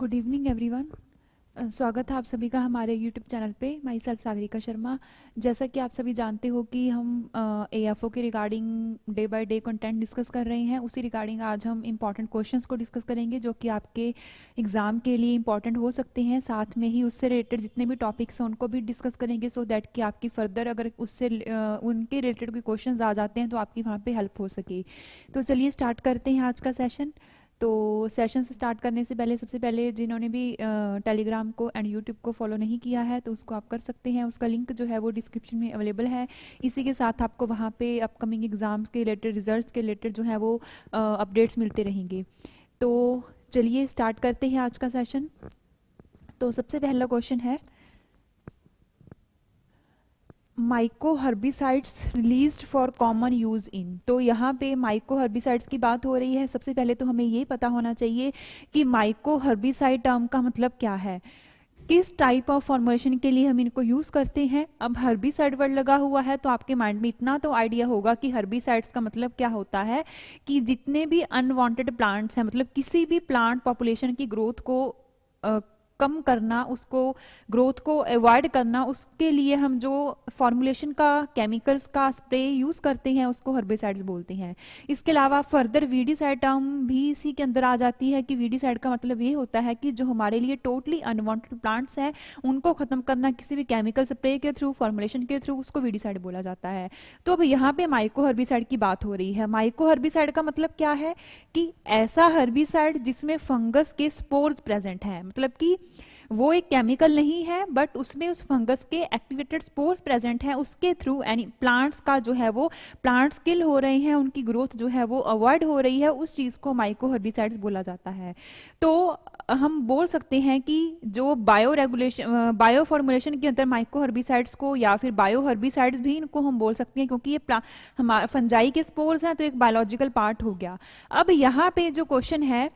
Good evening everyone स्वागत है आप सभी का हमारे यूट्यूब चैनल पे माई सेल्फ सागरिका शर्मा जैसा कि आप सभी जानते हो कि हम ए एफ ओ के regarding day by day content discuss कर रहे हैं उसी रिगार्डिंग आज हम इम्पॉर्टेंट क्वेश्चंस को डिस्कस करेंगे जो कि आपके एग्ज़ाम के लिए इम्पॉर्टेंट हो सकते हैं साथ में ही उससे रिलेटेड जितने भी टॉपिक्स हैं उनको भी डिस्कस करेंगे सो so दैट कि आपकी फर्दर अगर उससे uh, उनके रिलेटेड कोई क्वेश्चन आ जाते हैं तो आपकी वहाँ पर हेल्प हो सके तो चलिए स्टार्ट करते हैं आज का सेशन तो सेशन स्टार्ट करने से पहले सबसे पहले जिन्होंने भी टेलीग्राम को एंड यूट्यूब को फॉलो नहीं किया है तो उसको आप कर सकते हैं उसका लिंक जो है वो डिस्क्रिप्शन में अवेलेबल है इसी के साथ आपको वहाँ पे अपकमिंग एग्ज़ाम्स के रिलेटेड रिजल्ट्स के रिलेटेड जो है वो अपडेट्स मिलते रहेंगे तो चलिए स्टार्ट करते हैं आज का सेशन तो सबसे पहला क्वेश्चन है myco herbicides release for common use in तो यहाँ पे माइको हर्बिसाइड्स की बात हो रही है सबसे पहले तो हमें ये पता होना चाहिए कि माइको हर्बिसाइड टर्म का मतलब क्या है किस टाइप ऑफ फॉर्मुलेशन के लिए हम इनको यूज़ करते हैं अब हर्बिसाइड वर्ड लगा हुआ है तो आपके माइंड में इतना तो आइडिया होगा कि हर्बिसाइड्स का मतलब क्या होता है कि जितने भी अनवांटेड प्लांट्स हैं मतलब किसी भी प्लांट पॉपुलेशन की ग्रोथ को कम करना उसको ग्रोथ को अवॉइड करना उसके लिए हम जो फॉर्मुलेशन का केमिकल्स का स्प्रे यूज करते हैं उसको हर्बिसाइड्स बोलते हैं इसके अलावा फर्दर वीडीसाइड टर्म भी इसी के अंदर आ जाती है कि वीडीसाइड का मतलब ये होता है कि जो हमारे लिए टोटली अनवॉन्टेड प्लांट्स हैं उनको खत्म करना किसी भी केमिकल स्प्रे के थ्रू फॉर्मुलेशन के थ्रू उसको वीडीसाइड बोला जाता है तो अब यहाँ पे माइको हर्बिसाइड की बात हो रही है माइको हर्बिसाइड का मतलब क्या है कि ऐसा हर्बिसाइड जिसमें फंगस के स्पोर्स प्रेजेंट है मतलब कि वो एक केमिकल नहीं है बट उसमें उस फंगस के एक्टिवेटेड स्पोर्स प्रेजेंट हैं उसके थ्रू एनी प्लांट्स का जो है वो प्लांट्स किल हो रहे हैं उनकी ग्रोथ जो है वो अवॉइड हो रही है उस चीज़ को माइको हर्बिसाइड्स बोला जाता है तो हम बोल सकते हैं कि जो बायो रेगुलेशन बायो फॉर्मुलेशन के अंदर माइको हर्बिसाइड्स को या फिर बायो हर्बिसाइड्स भी इनको हम बोल सकते हैं क्योंकि ये हमारे फंजाई के स्पोर्स हैं तो एक बायोलॉजिकल पार्ट हो गया अब यहाँ पे जो क्वेश्चन है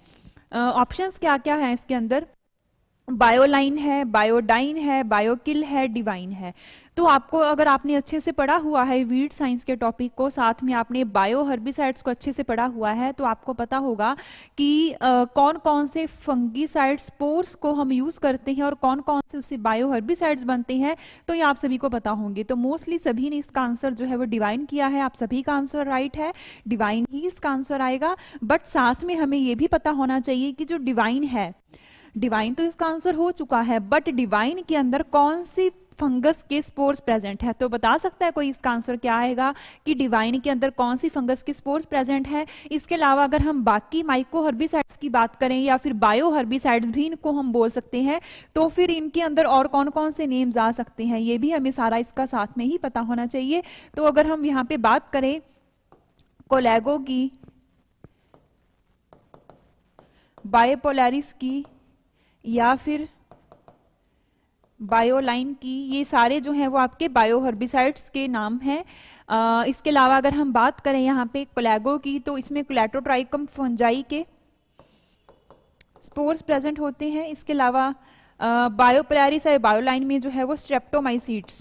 ऑप्शंस क्या क्या हैं इसके अंदर बायोलाइन है बायोडाइन है बायोकिल है डिवाइन है तो आपको अगर आपने अच्छे से पढ़ा हुआ है वीड साइंस के टॉपिक को साथ में आपने बायो हर्बिसाइड्स को अच्छे से पढ़ा हुआ है तो आपको पता होगा कि आ, कौन कौन से फंगीसाइड स्पोर्स को हम यूज करते हैं और कौन कौन से उससे बायो हर्बिसाइड्स बनते हैं तो ये आप सभी को पता होंगे तो मोस्टली सभी ने इसका आंसर जो है वो डिवाइन किया है आप सभी का आंसर राइट है डिवाइन ही इसका आंसर आएगा बट साथ में हमें ये भी पता होना चाहिए कि जो डिवाइन है डिवाइन तो इसका आंसर हो चुका है बट डिवाइन के अंदर कौन सी फंगस के स्पोर्स प्रेजेंट है तो बता सकता है कोई इसका आंसर क्या आएगा कि डिवाइन के अंदर कौन सी फंगस के स्पोर्स प्रेजेंट है इसके अलावा अगर हम बाकी माइको हर्बिसाइड्स की बात करें या फिर बायो हर्बिसाइड्स भी इनको हम बोल सकते हैं तो फिर इनके अंदर और कौन कौन से नेम्स आ सकते हैं ये भी हमें सारा इसका साथ में ही पता होना चाहिए तो अगर हम यहाँ पे बात करें कोलैगो की बायोपोलैरिस की या फिर बायोलाइन की ये सारे जो हैं वो आपके बायो हर्बिसाइड्स के नाम हैं इसके अलावा अगर हम बात करें यहाँ पे कोलैगो की तो इसमें कोलेटोट्राइकम फंजाई के स्पोर्स प्रेजेंट होते हैं इसके अलावा बायोपरारिस या बायोलाइन में जो है वो स्ट्रेप्टोमाइसीड्स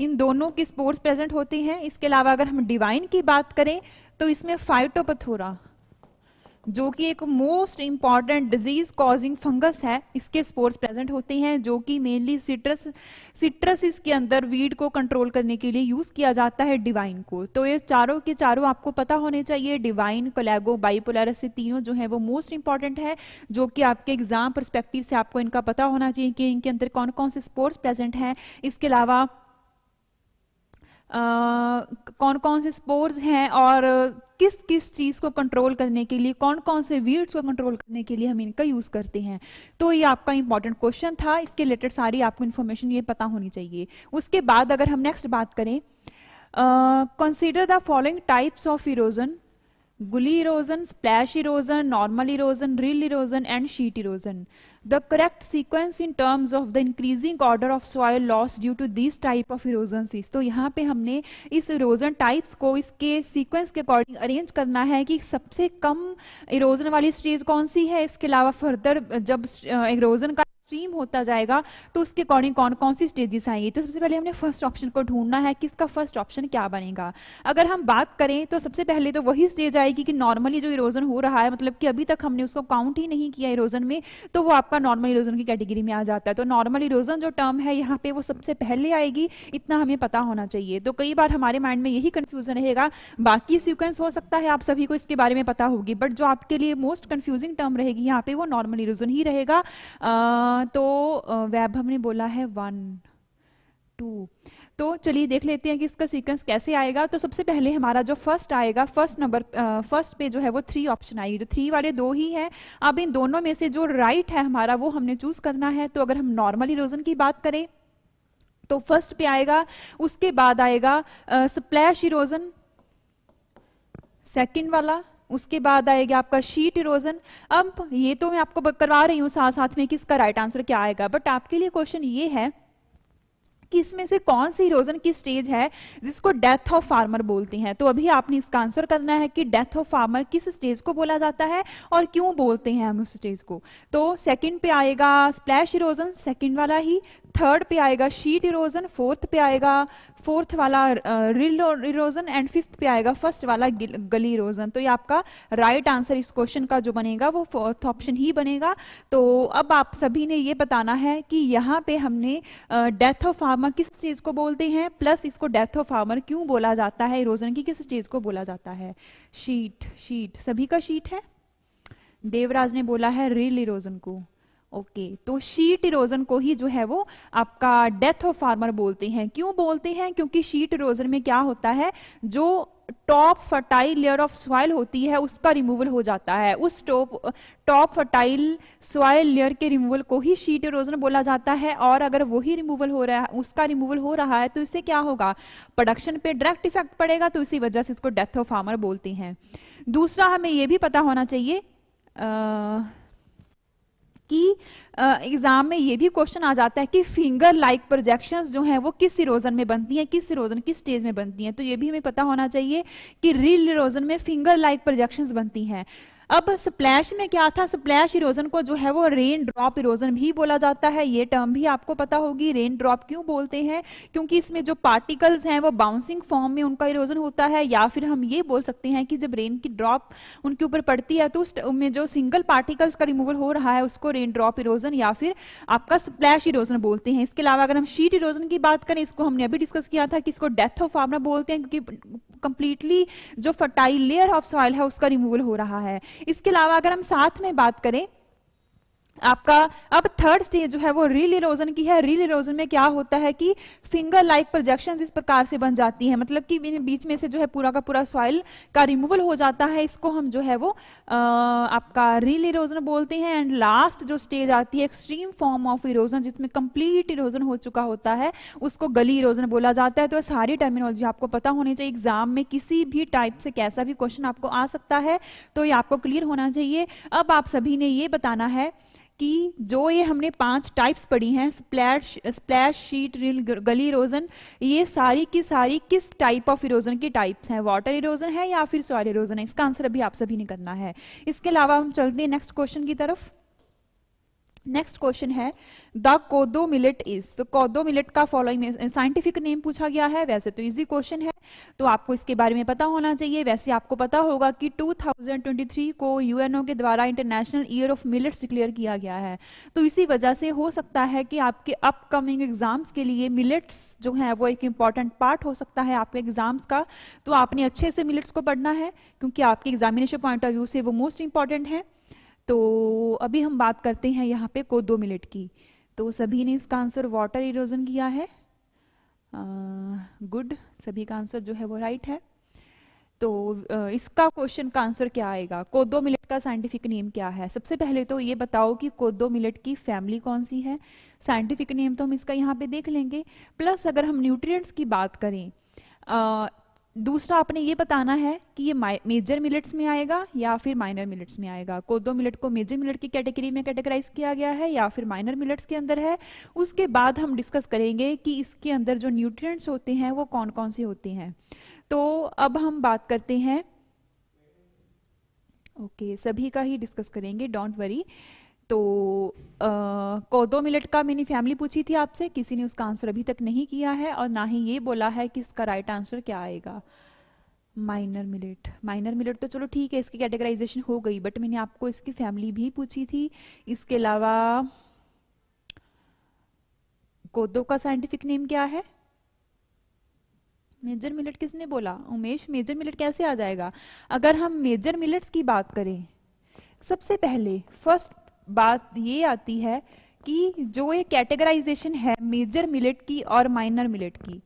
इन दोनों के स्पोर्स प्रेजेंट होते हैं इसके अलावा अगर हम डिवाइन की बात करें तो इसमें फाइटोपथोरा जो कि एक most important disease causing fungus है इसके स्पोर्स प्रेजेंट होते हैं जो कि मेनली सिट्रस सिट्रस इसके अंदर वीड को कंट्रोल करने के लिए यूज किया जाता है डिवाइन को तो ये चारों के चारों आपको पता होने चाहिए डिवाइन कोलेगो बाईपोलरस से तीनों जो है वो मोस्ट इंपॉर्टेंट है जो कि आपके एग्जाम परस्पेक्टिव से आपको इनका पता होना चाहिए कि इनके अंदर कौन कौन से स्पोर्ट्स प्रेजेंट हैं इसके अलावा कौन कौन से स्पोर्स हैं और किस किस चीज़ को कंट्रोल करने के लिए कौन कौन से वीड्स को कंट्रोल करने के लिए हम इनका यूज़ करते हैं तो ये आपका इंपॉर्टेंट क्वेश्चन था इसके रिलेटेड सारी आपको इन्फॉर्मेशन ये पता होनी चाहिए उसके बाद अगर हम नेक्स्ट बात करें consider the following types of erosion gully erosion splash erosion normal erosion rill erosion and sheet erosion the correct sequence in terms of the increasing order of soil loss due to these type of erosion is to yahan pe humne is erosion types को इसके sequence ke according arrange karna hai ki sabse kam erosion wali stage kaun si hai iske alawa further जब erosion ka extreme होता जाएगा तो उसके according कौन कौन सी stages आएंगी तो सबसे पहले हमने फर्स्ट ऑप्शन को ढूंढना है कि इसका फर्स्ट ऑप्शन क्या बनेगा अगर हम बात करें तो सबसे पहले तो वही स्टेज आएगी कि नॉर्मली जो इरोजन हो रहा है मतलब कि अभी तक हमने उसको काउंट ही नहीं किया इरोजन में तो वो आपका नॉर्मल इरोजन की कैटेगरी में आ जाता है तो नॉर्मल इरोजन जो टर्म है यहाँ पे वो सबसे पहले आएगी इतना हमें पता होना चाहिए तो कई बार हमारे माइंड में यही कन्फ्यूजन रहेगा बाकी सिक्वेंस हो सकता है आप सभी को इसके बारे में पता होगी बट जो आपके लिए मोस्ट कन्फ्यूजिंग टर्म रहेगी यहाँ पे वो नॉर्मल इरोजन ही रहेगा हाँ, तो वैभव ने बोला है वन टू तो चलिए देख लेते हैं कि इसका सीक्वेंस कैसे आएगा तो सबसे पहले हमारा जो फर्स्ट आएगा फर्स्ट नंबर फर्स्ट पे जो है वो थ्री ऑप्शन आएगी जो थ्री वाले दो ही हैं अब इन दोनों में से जो राइट right है हमारा वो हमने चूज करना है तो अगर हम नॉर्मल इरोजन की बात करें तो फर्स्ट पे आएगा उसके बाद आएगा स्प्लैश इरोजन सेकेंड वाला उसके बाद आएगा आपका शीट इरोजन अब ये तो मैं आपको करवा रही हूँ साथ साथ में कि इसका राइट आंसर क्या आएगा बट आपके लिए क्वेश्चन ये है कि इसमें से कौन सी इरोजन की स्टेज है जिसको डेथ ऑफ फार्मर बोलते हैं तो अभी आपने इसका आंसर करना है कि डेथ ऑफ फार्मर किस स्टेज को बोला जाता है और क्यों बोलते हैं हम उस स्टेज को तो सेकंड पे आएगा स्प्लैश इरोजन सेकंड वाला ही थर्ड पे आएगा शीट इरोजन फोर्थ पे आएगा फोर्थ वाला रिल इरोजन एंड फिफ्थ पे आएगा फर्स्ट वाला गली इरोजन तो ये आपका राइट right आंसर इस क्वेश्चन का जो बनेगा वो फोर्थ ऑप्शन ही बनेगा तो अब आप सभी ने ये बताना है कि यहाँ पे हमने डेथ ऑफ फार्मर किस चीज को बोलते हैं प्लस इसको डेथ ऑफ फार्मर क्यों बोला जाता है इरोजन की किस चीज को बोला जाता है शीट शीट सभी का शीट है देवराज ने बोला है रिल इरोजन को ओके okay, तो शीट इरोजन को ही जो है वो आपका डेथ ऑफ फार्मर बोलते हैं क्यों बोलते हैं क्योंकि शीट इरोजन में क्या होता है जो top fertile layer of soil होती है उसका रिमूवल हो जाता है उस top top fertile soil layer के रिमूवल को ही शीट इरोजन बोला जाता है और अगर वही रिमूवल हो रहा है उसका रिमूवल हो रहा है तो इससे क्या होगा प्रोडक्शन पे डायरेक्ट इफेक्ट पड़ेगा तो इसी वजह से इसको डेथ ऑफ फार्मर बोलते हैं दूसरा हमें यह भी पता होना चाहिए आ, कि एग्जाम में ये भी क्वेश्चन आ जाता है कि फिंगर लाइक प्रोजेक्शंस जो हैं वो किस इरोजन में बनती हैं किस इरोजन किस स्टेज में बनती हैं तो ये भी हमें पता होना चाहिए कि रियल इरोजन में फिंगर लाइक प्रोजेक्शंस बनती हैं अब स्प्लैश में क्या था स्प्लैश इरोजन को जो है वो रेन ड्रॉप इरोजन भी बोला जाता है ये टर्म भी आपको पता होगी रेन ड्रॉप क्यों बोलते हैं क्योंकि इसमें जो पार्टिकल्स हैं वो बाउंसिंग फॉर्म में उनका इरोजन होता है या फिर हम ये बोल सकते हैं कि जब रेन की ड्रॉप उनके ऊपर पड़ती है तो उसमें जो सिंगल पार्टिकल्स का रिमूवल हो रहा है उसको रेन ड्रॉप इरोजन या फिर आपका स्प्लैश इरोजन बोलते हैं इसके अलावा अगर हम शीट इरोजन की बात करें इसको हमने अभी डिस्कस किया था कि इसको डेथ ऑफ फार्मरा बोलते हैं क्योंकि कंप्लीटली जो फर्टाइल लेयर ऑफ सॉइल है उसका रिमूवल हो रहा है इसके अलावा अगर हम साथ में बात करें आपका अब थर्ड स्टेज जो है वो रील इरोजन की है रील इरोजन में क्या होता है कि फिंगर लाइक प्रोजेक्शन इस प्रकार से बन जाती है मतलब कि बीच में से जो है पूरा का पूरा सॉइल का रिमूवल हो जाता है इसको हम जो है वो आ, आपका रील इरोजन बोलते हैं एंड लास्ट जो स्टेज आती है एक्सट्रीम फॉर्म ऑफ इरोजन जिसमें कंप्लीट इरोजन हो चुका होता है उसको गली इरोजन बोला जाता है तो सारी टर्मिनोलॉजी आपको पता होनी चाहिए एग्जाम में किसी भी टाइप से कैसा भी क्वेश्चन आपको आ सकता है तो ये आपको क्लियर होना चाहिए अब आप सभी ने ये बताना है कि जो ये हमने पांच टाइप्स पढ़ी हैं स्प्लैश स्प्लैश शीट रिल गली इरोजन ये सारी की सारी किस टाइप ऑफ इरोजन की टाइप्स हैं वाटर इरोजन है या फिर सॉयल इरोजन है इसका आंसर अभी आप सभी ने करना है इसके अलावा हम चलते हैं नेक्स्ट क्वेश्चन की तरफ नेक्स्ट क्वेश्चन है द कोदो मिलेट इज तो कोदो मिलेट का फॉलोइंग साइंटिफिक नेम पूछा गया है वैसे तो इजी क्वेश्चन है तो आपको इसके बारे में पता होना चाहिए वैसे आपको पता होगा कि 2023 को यूएनओ के द्वारा international year of millets declare किया गया है तो इसी वजह से हो सकता है कि आपके अपकमिंग एग्जाम्स के लिए मिलेट्स जो है वो एक इंपॉर्टेंट पार्ट हो सकता है आपके एग्जाम्स का तो आपने अच्छे से मिलेट्स को पढ़ना है क्योंकि आपके एग्जामिनेशन पॉइंट ऑफ व्यू से वो मोस्ट इंपॉर्टेंट है तो अभी हम बात करते हैं यहाँ पे को दो मिनट की तो सभी ने इसका आंसर वाटर इरोजन किया है गुड सभी का आंसर जो है वो राइट है तो इसका क्वेश्चन का आंसर क्या आएगा कोदो मिलेट का साइंटिफिक नेम क्या है सबसे पहले तो ये बताओ कि कोदो मिलेट की फैमिली कौन सी है साइंटिफिक नेम तो हम इसका यहाँ पे देख लेंगे प्लस अगर हम न्यूट्रिएंट्स की बात करें दूसरा आपने ये बताना है कि ये मेजर मिलेट्स में आएगा या फिर माइनर मिलेट्स में आएगा कोदो मिलेट को मेजर मिलेट की कैटेगरी में कैटेगराइज किया गया है या फिर माइनर मिलेट्स के अंदर है उसके बाद हम डिस्कस करेंगे कि इसके अंदर जो न्यूट्रिएंट्स होते हैं वो कौन कौन से होते हैं तो अब हम बात करते हैं ओके okay, सभी का ही डिस्कस करेंगे डोंट वरी तो को दो मिनट का मैंने फैमिली पूछी थी आपसे किसी ने उसका आंसर अभी तक नहीं किया है और ना ही ये बोला है कि इसका राइट आंसर क्या आएगा माइनर मिलेट माइनर मिलेट तो चलो ठीक है इसकी कैटेगराइजेशन हो गई बट मैंने आपको इसकी फैमिली भी पूछी थी इसके अलावा कोदो का साइंटिफिक नेम क्या है मेजर मिलेट किसने बोला उमेश मेजर मिलेट कैसे आ जाएगा अगर हम मेजर मिलेट्स की बात करें सबसे पहले फर्स्ट बात ये आती है कि जो ये कैटेगराइजेशन है मेजर मिलेट की और माइनर मिलेट की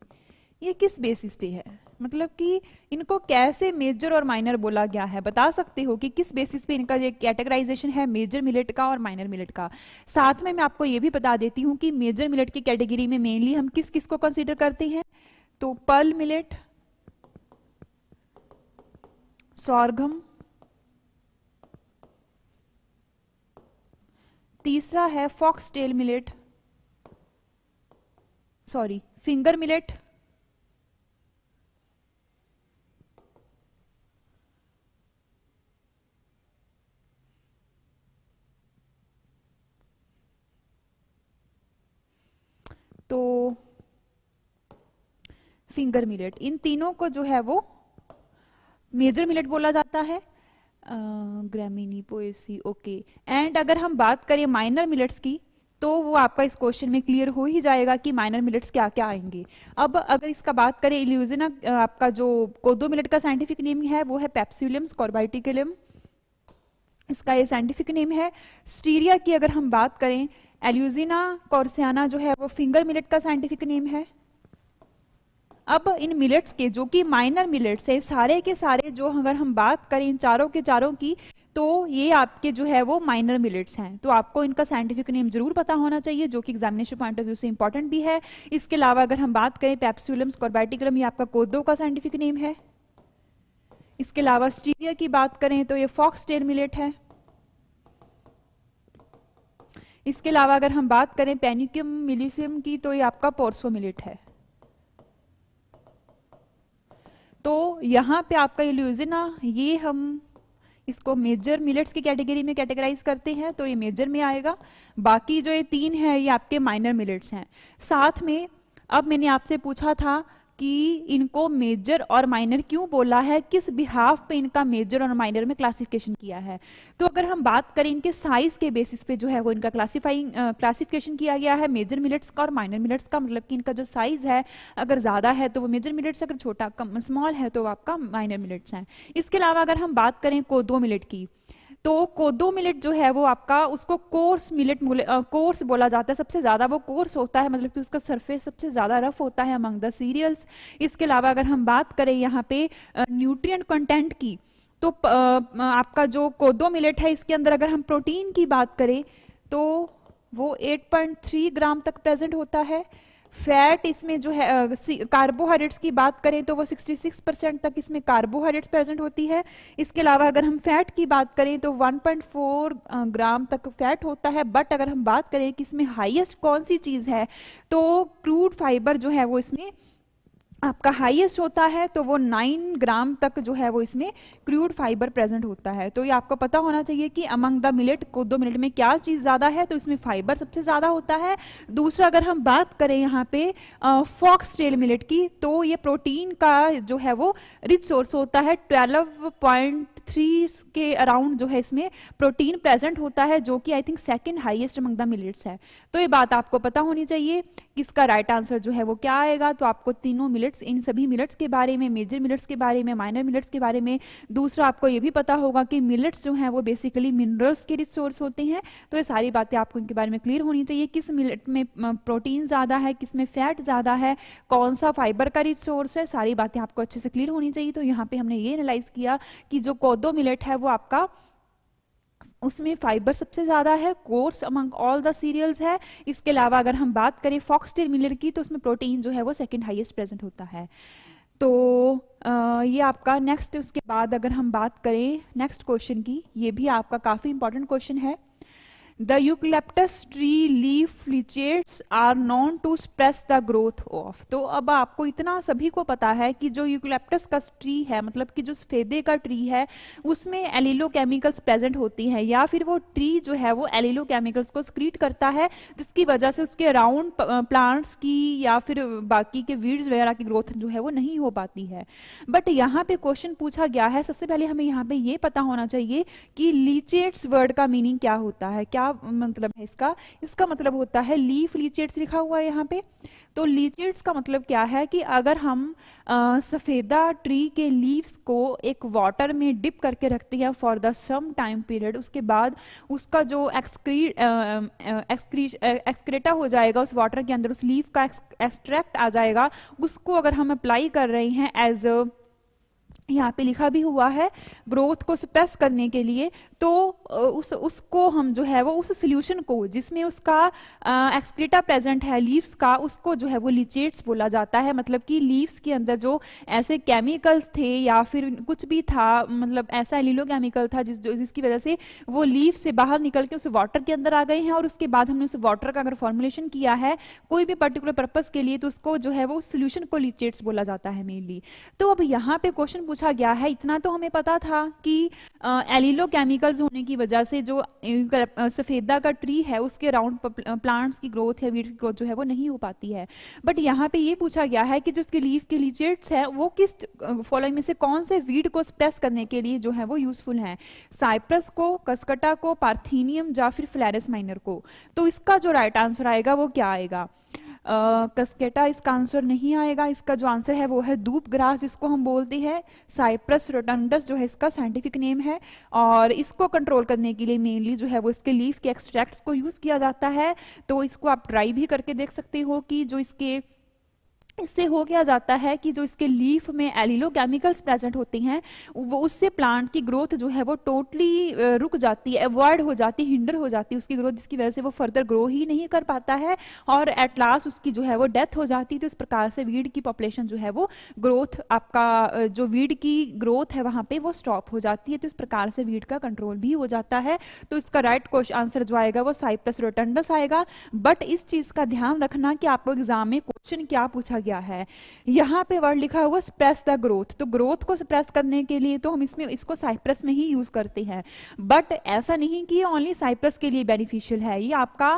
ये किस बेसिस पे है मतलब कि इनको कैसे मेजर और माइनर बोला गया है बता सकते हो कि किस बेसिस पे इनका ये कैटेगराइजेशन है मेजर मिलेट का और माइनर मिलेट का साथ में मैं आपको ये भी बता देती हूँ कि मेजर मिलेट की कैटेगरी में मेनली हम किस किस को कंसिडर करते हैं तो पल मिलेट सौरघम तीसरा है foxtail millet sorry finger millet तो फिंगर मिलेट इन तीनों को जो है वो मेजर मिलेट बोला जाता है ग्रामीणी पोएसी ओके एंड अगर हम बात करें माइनर मिलेट्स की तो वो आपका इस क्वेश्चन में क्लियर हो ही जाएगा कि माइनर मिलट्स क्या क्या आएंगे अब अगर इसका बात करें इल्यूजना आपका जो कोदो मिलेट का साइंटिफिक नेम है वो है पेप्सिलम स्कॉर्बाइटिकलम इसका ये साइंटिफिक नेम है स्टीरिया की अगर हम बात करें एल्यूजिना कॉर्सियाना जो है वो फिंगर मिलेट का साइंटिफिक नेम है अब इन मिलेट्स के जो कि माइनर मिलेट्स है सारे के सारे जो अगर हम बात करें इन चारों के चारों की तो ये आपके जो है वो माइनर मिलेट्स हैं तो आपको इनका साइंटिफिक नेम जरूर पता होना चाहिए जो कि एग्जामिनेशन पॉइंट ऑफ व्यू से इंपॉर्टेंट भी है इसके अलावा अगर हम बात करें पैप्सुलम स्कॉर्बेटिक्रम ये आपका कोदो का साइंटिफिक नेम है इसके अलावा स्टीरिया की बात करें तो ये फॉक्स टेल मिलेट है इसके अलावा अगर हम बात करें पेनिकम मिलिसियम की तो ये आपका पोर्सो मिलेट है तो यहाँ पे आपका इल्यूजना ये हम इसको मेजर मिलेट्स की कैटेगरी में कैटेगराइज करते हैं तो ये मेजर में आएगा बाकी जो ये तीन है ये आपके माइनर मिलेट्स हैं साथ में अब मैंने आपसे पूछा था कि इनको मेजर और माइनर क्यों बोला है किस बिहाफ पे इनका मेजर और माइनर में क्लासिफिकेशन किया है तो अगर हम बात करें इनके साइज के बेसिस पे जो है वो इनका क्लासिफाइंग क्लासिफिकेशन किया गया है मेजर मिलेट्स का और माइनर मिलेट्स का मतलब कि इनका जो साइज है अगर ज़्यादा है तो वो मेजर मिलेट्स अगर छोटा कम स्मॉल है तो आपका माइनर मिलेट्स हैं इसके अलावा अगर हम बात करें कोदो मिलेट की तो को दो मिलेट जो है वो आपका उसको कोर्स मिलेट कोर्स बोला जाता है सबसे ज़्यादा वो कोर्स होता है मतलब कि उसका सरफेस सबसे ज़्यादा रफ होता है अमंग द सीरियल्स इसके अलावा अगर हम बात करें यहाँ पे न्यूट्रिएंट कंटेंट की तो आपका जो कोदो मिलेट है इसके अंदर अगर हम प्रोटीन की बात करें तो वो 8.3 ग्राम तक प्रेजेंट होता है फैट इसमें जो है कार्बोहाइड्रेट्स की बात करें तो वो 66 परसेंट तक इसमें कार्बोहाइड्रेट्स प्रेजेंट होती है इसके अलावा अगर हम फैट की बात करें तो 1.4 ग्राम तक फैट होता है बट अगर हम बात करें कि इसमें हाईएस्ट कौन सी चीज़ है तो क्रूड फाइबर जो है वो इसमें आपका हाईएस्ट होता है तो वो नाइन ग्राम तक जो है वो इसमें क्रूड फाइबर प्रेजेंट होता है तो ये आपको पता होना चाहिए कि अमंग द मिलेट को दो मिनट में क्या चीज़ ज़्यादा है तो इसमें फाइबर सबसे ज़्यादा होता है दूसरा अगर हम बात करें यहाँ पे फॉक्स टेल मिलेट की तो ये प्रोटीन का जो है वो रिच सोर्स होता है ट्वेल्व पॉइंट थ्री के अराउंड जो है इसमें प्रोटीन प्रेजेंट होता है जो कि I think second highest among the millets है तो ये बात आपको पता होनी चाहिए किसका राइट आंसर जो है वो क्या आएगा तो आपको तीनों मिलट्स इन सभी मिलट्स के बारे में मेजर मिलट्स के बारे में माइनर मिलट्स के बारे में दूसरा आपको ये भी पता होगा कि मिलट्स जो हैं वो बेसिकली मिनरल्स के रिसोर्स होते हैं तो ये सारी बातें आपको इनके बारे में क्लियर होनी चाहिए किस मिलट में प्रोटीन ज़्यादा है किस में फैट ज़्यादा है कौन सा फाइबर का रिसोर्स है सारी बातें आपको अच्छे से क्लियर होनी चाहिए तो यहाँ पे हमने ये एनालाइज किया कि जो कोदो मिलट है वो आपका उसमें फाइबर सबसे ज़्यादा है coarse among all the cereals है इसके अलावा अगर हम बात करें टेल मिलर की तो उसमें प्रोटीन जो है वो सेकेंड हाइएस्ट प्रेजेंट होता है तो आ, ये आपका नेक्स्ट उसके बाद अगर हम बात करें नेक्स्ट क्वेश्चन की ये भी आपका काफ़ी इंपॉर्टेंट क्वेश्चन है The eucalyptus tree leaf leachates are known to suppress the growth of. तो अब आपको इतना सभी को पता है कि जो यूकलेप्टस का ट्री है मतलब कि जो सफेदे का ट्री है उसमें एलिलो केमिकल्स प्रेजेंट होती हैं या फिर वो ट्री जो है वो एलिलो केमिकल्स को स्क्रीट करता है जिसकी वजह से उसके राउंड प्लांट्स की या फिर बाकी के वीड्स वगैरह की ग्रोथ जो है वो नहीं हो पाती है बट यहाँ पे क्वेश्चन पूछा गया है सबसे पहले हमें यहाँ पे ये पता होना चाहिए कि लीचेट्स वर्ड का मीनिंग क्या होता है क्या क्या मतलब है इसका इसका मतलब होता है लीफ लीचेट्स लिखा हुआ है यहाँ पे तो लीचेट्स का मतलब क्या है कि अगर हम आ, सफेदा ट्री के लीव्स को एक वाटर में डिप करके रखते हैं for the some time period उसके बाद उसका जो एक्सक्री एक्सक्रेटा हो जाएगा उस वाटर के अंदर उस लीव का एक्सट्रैक्ट आ जाएगा उसको अगर हम अप्लाई कर रहे हैं एज यहाँ पे लिखा भी हुआ है ग्रोथ को सप्रेस करने के लिए तो उस उसको हम जो है वो उस सोल्यूशन को जिसमें उसका एक्सक्रिटा प्रेजेंट है लीव्स का उसको जो है वो लिचेट्स बोला जाता है मतलब कि लीव्स के अंदर जो ऐसे केमिकल्स थे या फिर कुछ भी था मतलब ऐसा एलिलो केमिकल था जिस जिसकी वजह से वो लीव से बाहर निकल के उस वाटर के अंदर आ गए हैं और उसके बाद हमने उस वाटर का अगर फॉर्मुलेशन किया है कोई भी पर्टिकुलर पर्पज के लिए तो उसको जो है वो सोल्यूशन को लिचेट्स बोला जाता है मेनली तो अब यहाँ पे क्वेश्चन पूछा गया है इतना तो हमें पता था कि एलिलो केमिकल केमिकल्स होने की वजह से जो सफेदा का ट्री है उसके अराउंड प्लांट्स की ग्रोथ या वीड्स की ग्रोथ जो है वो नहीं हो पाती है बट यहाँ पे ये पूछा गया है कि जो उसके लीफ के लीचेट्स हैं वो किस फॉलोइंग में से कौन से वीड को स्प्रेस करने के लिए जो है वो यूजफुल हैं साइप्रस को कसकटा को पार्थीनियम या फिर फ्लैरस माइनर को तो इसका जो राइट आंसर आएगा वो क्या आएगा कस्केटा इसका आंसर नहीं आएगा इसका जो आंसर है वो है धूप ग्रास जिसको हम बोलते हैं साइप्रस रोटंडस जो है इसका साइंटिफिक नेम है और इसको कंट्रोल करने के लिए मेनली जो है वो इसके लीफ के एक्सट्रैक्ट्स को यूज़ किया जाता है तो इसको आप ट्राई भी करके देख सकते हो कि जो इसके इससे हो क्या जाता है कि जो इसके लीफ में एलिलो केमिकल्स प्रेजेंट होती हैं वो उससे प्लांट की ग्रोथ जो है वो टोटली रुक जाती है अवॉइड हो जाती है हिंडर हो जाती है उसकी ग्रोथ जिसकी वजह से वो फर्दर ग्रो ही नहीं कर पाता है और एट लास्ट उसकी जो है वो डेथ हो जाती है तो इस प्रकार से वीड की पॉपुलेशन जो है वो ग्रोथ आपका जो वीड की ग्रोथ है वहाँ पर वो स्टॉप हो जाती है तो इस प्रकार से वीड का कंट्रोल भी हो जाता है तो इसका राइट क्वेश्चन आंसर जो आएगा वो साइप्रस रोटेंडस आएगा बट इस चीज़ का ध्यान रखना कि आपको एग्जाम में क्वेश्चन क्या पूछा गया है यहाँ पे वर्ड लिखा हुआ सप्रेस द ग्रोथ तो ग्रोथ को सप्रेस करने के लिए तो हम इसमें इसको साइप्रस में ही यूज करते हैं बट ऐसा नहीं कि ये ओनली साइप्रस के लिए बेनिफिशियल है ये आपका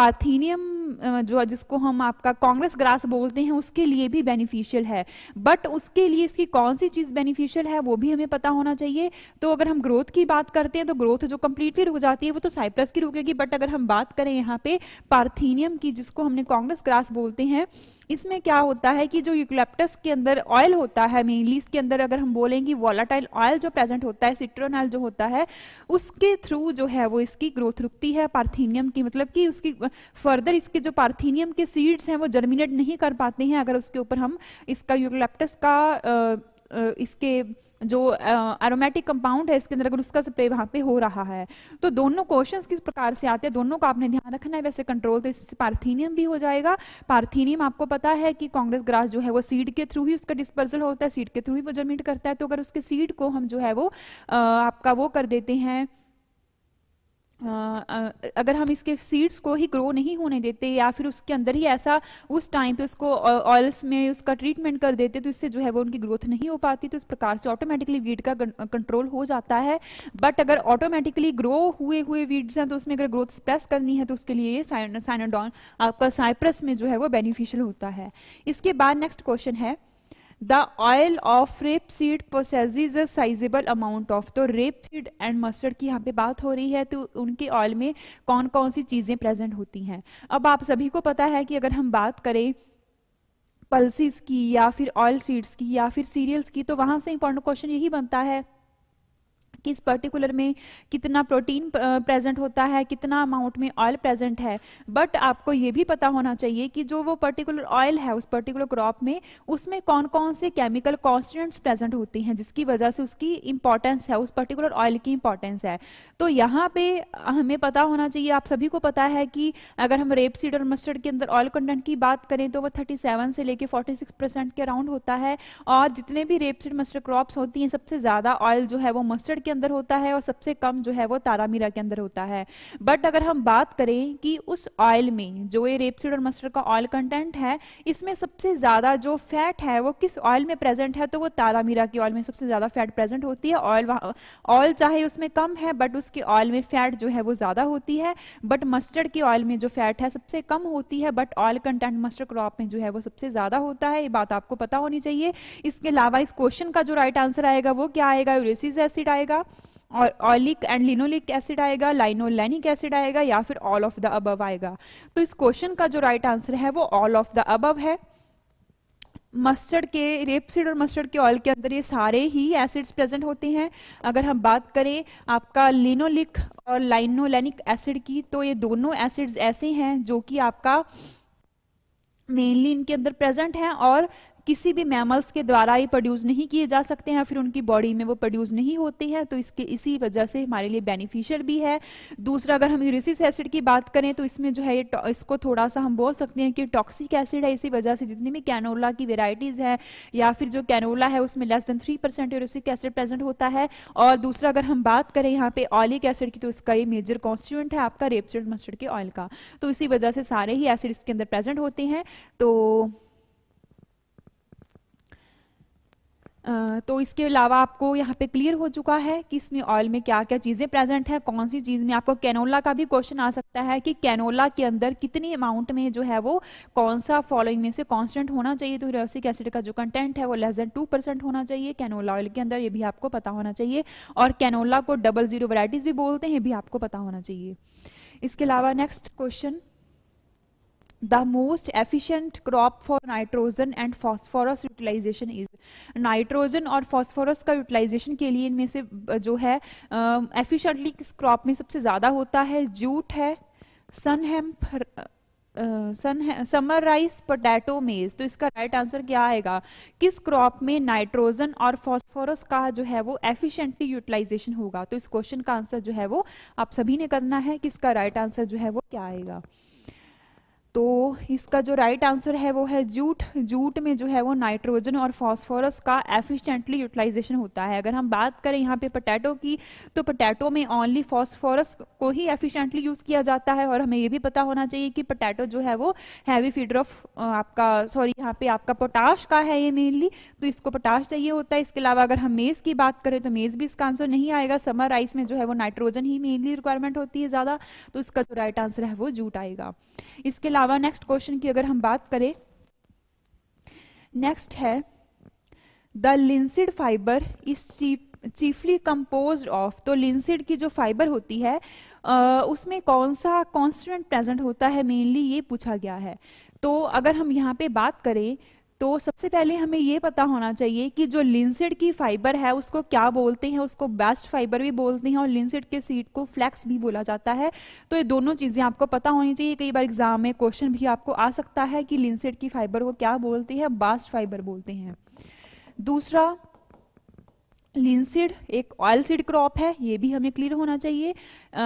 पार्थीनियम जो जिसको हम आपका कांग्रेस ग्रास बोलते हैं उसके लिए भी बेनिफिशियल है बट उसके लिए इसकी कौन सी चीज बेनिफिशियल है वो भी हमें पता होना चाहिए तो अगर हम ग्रोथ की बात करते हैं तो ग्रोथ जो कंप्लीटली रुक जाती है वो तो साइप्रस की रुकेगी बट अगर हम बात करें यहाँ पे पार्थीनियम की जिसको हमने कांग्रेस ग्रास बोलते हैं इसमें क्या होता है कि जो यूकलिप्टस के अंदर ऑयल होता है मेनली इसके अंदर अगर हम बोलेंगे वॉलाटाइल ऑयल जो प्रेजेंट होता है सिट्रोनाइल जो होता है उसके थ्रू जो है वो इसकी ग्रोथ रुकती है पार्थीनियम की मतलब कि उसकी फर्दर इसके जो पार्थीनियम के सीड्स हैं वो जर्मिनेट नहीं कर पाते हैं अगर उसके ऊपर हम इसका यूक्लेप्टस का आ, आ, इसके जो एरोमेटिक कंपाउंड है इसके अंदर अगर उसका स्प्रे वहां पे हो रहा है तो दोनों क्वेश्चन किस प्रकार से आते हैं दोनों का आपने ध्यान रखना है वैसे कंट्रोल तो इससे पार्थीनियम भी हो जाएगा पार्थीनियम आपको पता है कि कांग्रेस ग्रास जो है वो सीड के थ्रू ही उसका डिस्पर्जल होता है सीड के थ्रू ही वो जर्मिट करता है तो अगर उसके सीड को हम जो है वो आपका वो कर देते हैं अगर हम इसके सीड्स को ही ग्रो नहीं होने देते या फिर उसके अंदर ही ऐसा उस टाइम पे उसको ऑयल्स में उसका ट्रीटमेंट कर देते तो इससे जो है वो उनकी ग्रोथ नहीं हो पाती तो इस प्रकार से ऑटोमेटिकली वीड का कंट्रोल हो जाता है बट अगर ऑटोमेटिकली ग्रो हुए हुए वीड्स हैं तो उसमें अगर ग्रोथ स्प्रेस करनी है तो उसके लिए साइनाडॉन आपका साइप्रस में जो है वो बेनिफिशियल होता है इसके बाद नेक्स्ट क्वेश्चन है The oil of rapeseed possesses a sizable amount of तो सीड and mustard की यहाँ पे बात हो रही है तो उनके ऑयल में कौन कौन सी चीज़ें प्रेजेंट होती हैं अब आप सभी को पता है कि अगर हम बात करें पल्सिस की या फिर ऑयल सीड्स की या फिर सीरियल्स की तो वहां से इंपॉर्टेंट क्वेश्चन यही बनता है कि इस पर्टिकुलर में कितना प्रोटीन प्रेजेंट होता है कितना अमाउंट में ऑयल प्रेजेंट है बट आपको ये भी पता होना चाहिए कि जो वो पर्टिकुलर ऑयल है उस पर्टिकुलर क्रॉप में उसमें कौन कौन से केमिकल कॉन्स्टेंट्स प्रेजेंट होते हैं जिसकी वजह से उसकी इंपॉर्टेंस है उस पर्टिकुलर ऑयल की इंपॉर्टेंस है तो यहाँ पे हमें पता होना चाहिए आप सभी को पता है कि अगर हम रेप सीड और मस्टर्ड के अंदर ऑयल कंटेंट की बात करें तो वो थर्टी से लेकर फोर्टी के अराउंड होता है और जितने भी रेप सीड मस्टर्ड क्रॉप होती हैं सबसे ज़्यादा ऑयल जो है वो मस्टर्ड के अंदर होता है और सबसे कम जो है वो तारामीरा के अंदर होता है बट अगर हम बात करें कि उस ऑयल में जो ये रेपसीड और मस्टर्ड का ऑयल कंटेंट है इसमें सबसे ज़्यादा जो फैट है वो किस ऑयल में प्रेजेंट है तो वो तारामीरा की ऑयल में सबसे ज़्यादा फैट प्रेजेंट होती है ऑयल ऑयल चाहे उसमें कम है बट उसके ऑयल में फैट जो है वो ज़्यादा होती है बट मस्टर्ड की ऑयल में जो फैट है सबसे कम होती है but oil content mustard crop में जो है वो सबसे ज़्यादा होता है ये बात आपको पता होनी चाहिए इसके अलावा इस क्वेश्चन का जो राइट आंसर आएगा वो क्या आएगा यूरेसिस एसिड आएगा और ऑलिक एंड लिनोलिक एसिड आएगा लाइनोलैनिक एसिड आएगा या फिर ऑल ऑफ द अबव आएगा तो इस क्वेश्चन का जो राइट right आंसर है वो ऑल ऑफ द अबव है मस्टर्ड के रेपसीड और मस्टर्ड के ऑयल के अंदर ये सारे ही एसिड्स प्रेजेंट होते हैं अगर हम बात करें आपका लिनोलिक और लाइनोलैनिक एसिड की तो ये दोनों एसिड्स ऐसे हैं जो कि आपका मेनली इनके अंदर प्रेजेंट हैं और किसी भी मैमल्स के द्वारा ही प्रोड्यूस नहीं किए जा सकते हैं फिर उनकी बॉडी में वो प्रोड्यूस नहीं होते हैं तो इसके इसी वजह से हमारे लिए बेनिफिशियल भी है दूसरा अगर हम यूरिसिस एसिड की बात करें तो इसमें जो है ये इसको थोड़ा सा हम बोल सकते हैं कि टॉक्सिक एसिड है इसी वजह से जितनी भी कैनोला की वेराइटीज़ है या फिर जो कैनोला है उसमें less than three percent acid present होता है और दूसरा अगर हम बात करें यहाँ पे ऑयलिक एसिड की तो इसका ये मेजर कॉन्स्टिट्यूंट है आपका रेपसिड मस्टर्ड के ऑयल का तो इसी वजह से सारे ही एसिड इसके अंदर प्रेजेंट होते हैं तो तो इसके अलावा आपको यहाँ पे क्लियर हो चुका है कि इसमें ऑयल में क्या क्या चीज़ें प्रेजेंट है कौन सी चीज़ में आपको कैनोला का भी क्वेश्चन आ सकता है कि कैनोला के अंदर कितनी अमाउंट में जो है वो कौन सा फॉलोइंग में से कॉन्स्टेंट होना चाहिए तो यूरोसिक एसिड का जो कंटेंट है वो लेस देन टू परसेंट होना चाहिए कैनोला ऑयल के अंदर ये भी आपको पता होना चाहिए और कैनोला को डबल जीरो वराइटीज़ भी बोलते हैं ये भी आपको पता होना चाहिए इसके अलावा next question the most efficient crop for nitrogen and phosphorus utilization is nitrogen और फॉस्फोरस का utilization के लिए इनमें से जो है एफिशियंटली किस क्रॉप में सबसे ज़्यादा होता है जूट है sun hemp sun summer rice potato maize तो इसका राइट आंसर क्या आएगा किस क्रॉप में नाइट्रोजन और फॉस्फोरस का जो है वो एफिशिएंटली यूटिलाइजेशन होगा तो इस क्वेश्चन का आंसर जो है वो आप सभी ने करना है किसका राइट आंसर जो है वो क्या आएगा तो इसका जो राइट आंसर है वो है जूट जूट में जो है वो नाइट्रोजन और फॉस्फोरस का एफिशिएंटली यूटिलाइजेशन होता है अगर हम बात करें यहाँ पे पोटैटो की तो पोटैटो में ओनली फॉस्फोरस को ही एफिशिएंटली यूज़ किया जाता है और हमें ये भी पता होना चाहिए कि पोटैटो जो है वो हैवी फीडर ऑफ आपका सॉरी यहाँ पे आपका पोटाश का है ये मेनली तो इसको पोटाश चाहिए होता है इसके अलावा अगर हम मेज़ की बात करें तो मेज़ भी इसका आंसर नहीं आएगा समर राइस में जो है वो नाइट्रोजन ही मेनली रिक्वायरमेंट होती है ज़्यादा तो इसका जो राइट आंसर है वो जूट आएगा इसके अलावा अलावा नेक्स्ट क्वेश्चन की अगर हम बात करें नेक्स्ट है the linseed fibre is chiefly compose of तो लिंसिड की जो फाइबर होती है उसमें कौन सा कॉन्स्टेंट प्रेजेंट होता है मेनली ये पूछा गया है तो अगर हम यहाँ पे बात करें तो सबसे पहले हमें ये पता होना चाहिए कि जो लिंसिड की फाइबर है उसको क्या बोलते हैं उसको बेस्ट फाइबर भी बोलते हैं और लिंसिड के सीड को फ्लैक्स भी बोला जाता है तो ये दोनों चीज़ें आपको पता होनी चाहिए कई बार एग्जाम में क्वेश्चन भी आपको आ सकता है कि लिंसिड की फाइबर को क्या बोलते हैं बास्ट फाइबर बोलते हैं दूसरा लिंसिड एक ऑयल सीड क्रॉप है ये भी हमें क्लियर होना चाहिए आ,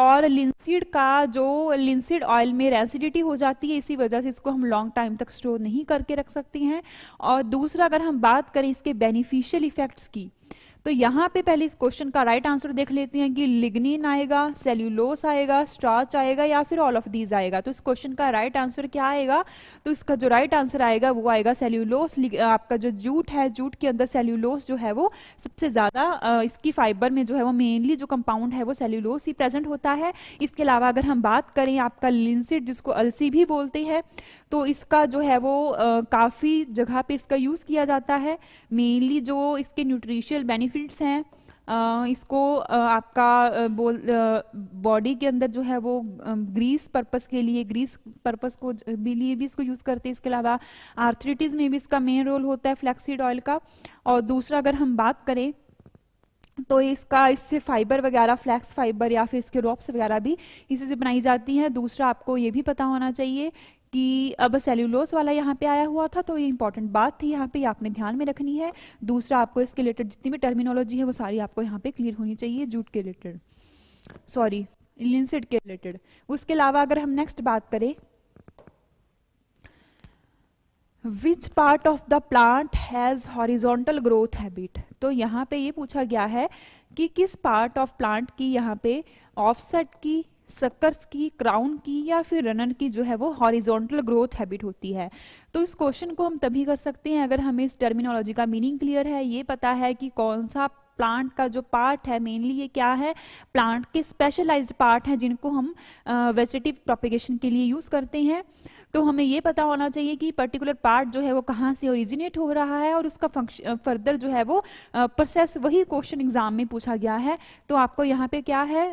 और लिंसिड का जो लिंसिड ऑयल में रेसिडिटी हो जाती है इसी वजह से इसको हम लॉन्ग टाइम तक स्टोर नहीं करके रख सकते हैं और दूसरा अगर हम बात करें इसके बेनिफिशियल इफेक्ट्स की तो यहाँ पे पहले इस क्वेश्चन का राइट आंसर देख लेते हैं कि लिग्निन आएगा सेल्यूलोस आएगा स्टार्च आएगा या फिर ऑल ऑफ दीज आएगा तो इस क्वेश्चन का राइट आंसर क्या आएगा तो इसका जो राइट आंसर आएगा वो आएगा सेल्यूलोस आपका जो जूट है जूट के अंदर सेल्यूलोस जो है वो सबसे ज़्यादा इसकी फाइबर में जो है वो मेनली जो कंपाउंड है वो सेल्यूलोस ही प्रेजेंट होता है इसके अलावा अगर हम बात करें आपका लिंसिड जिसको अलसी भी बोलते हैं तो इसका जो है वो काफ़ी जगह पे इसका यूज़ किया जाता है मेनली जो इसके न्यूट्रिशियल बेनिफिट बेनिफिट्स हैं इसको आपका बोल बॉडी के अंदर जो है वो ग्रीस पर्पस के लिए ग्रीस पर्पस को भी लिए भी इसको यूज़ करते हैं इसके अलावा आर्थरिटिस में भी इसका मेन रोल होता है फ्लैक्सीड ऑयल का और दूसरा अगर हम बात करें तो इसका इससे फाइबर वगैरह फ्लैक्स फाइबर या फिर इसके रॉप्स वगैरह भी इसी से बनाई जाती हैं दूसरा आपको ये भी पता होना चाहिए कि अब सेल्यूलोस वाला यहाँ पे आया हुआ था तो ये इंपॉर्टेंट बात थी यहाँ पे ये आपने ध्यान में रखनी है दूसरा आपको इसके रिलेटेड जितनी भी टर्मिनोलॉजी है वो सारी आपको यहाँ पे क्लियर होनी चाहिए जूट के रिलेटेड सॉरी लिंसिड के रिलेटेड उसके अलावा अगर हम नेक्स्ट बात करें Which part of the plant has horizontal growth habit? तो यहाँ पे ये पूछा गया है कि किस part of plant की यहाँ पे offset की सक्कर्स की क्राउन की या फिर रनन की जो है वो हॉरिजॉन्टल ग्रोथ हैबिट होती है तो इस क्वेश्चन को हम तभी कर सकते हैं अगर हमें इस टर्मिनोलॉजी का मीनिंग क्लियर है ये पता है कि कौन सा प्लांट का जो पार्ट है मेनली ये क्या है प्लांट के स्पेशलाइज्ड पार्ट हैं जिनको हम वेजिटेटिव प्रोपिगेशन के लिए यूज़ करते हैं तो हमें ये पता होना चाहिए कि पर्टिकुलर पार्ट जो है वो कहाँ से ओरिजिनेट हो रहा है और उसका फंक्शन फर्दर जो है वो प्रोसेस वही क्वेश्चन एग्जाम में पूछा गया है तो आपको यहाँ पे क्या है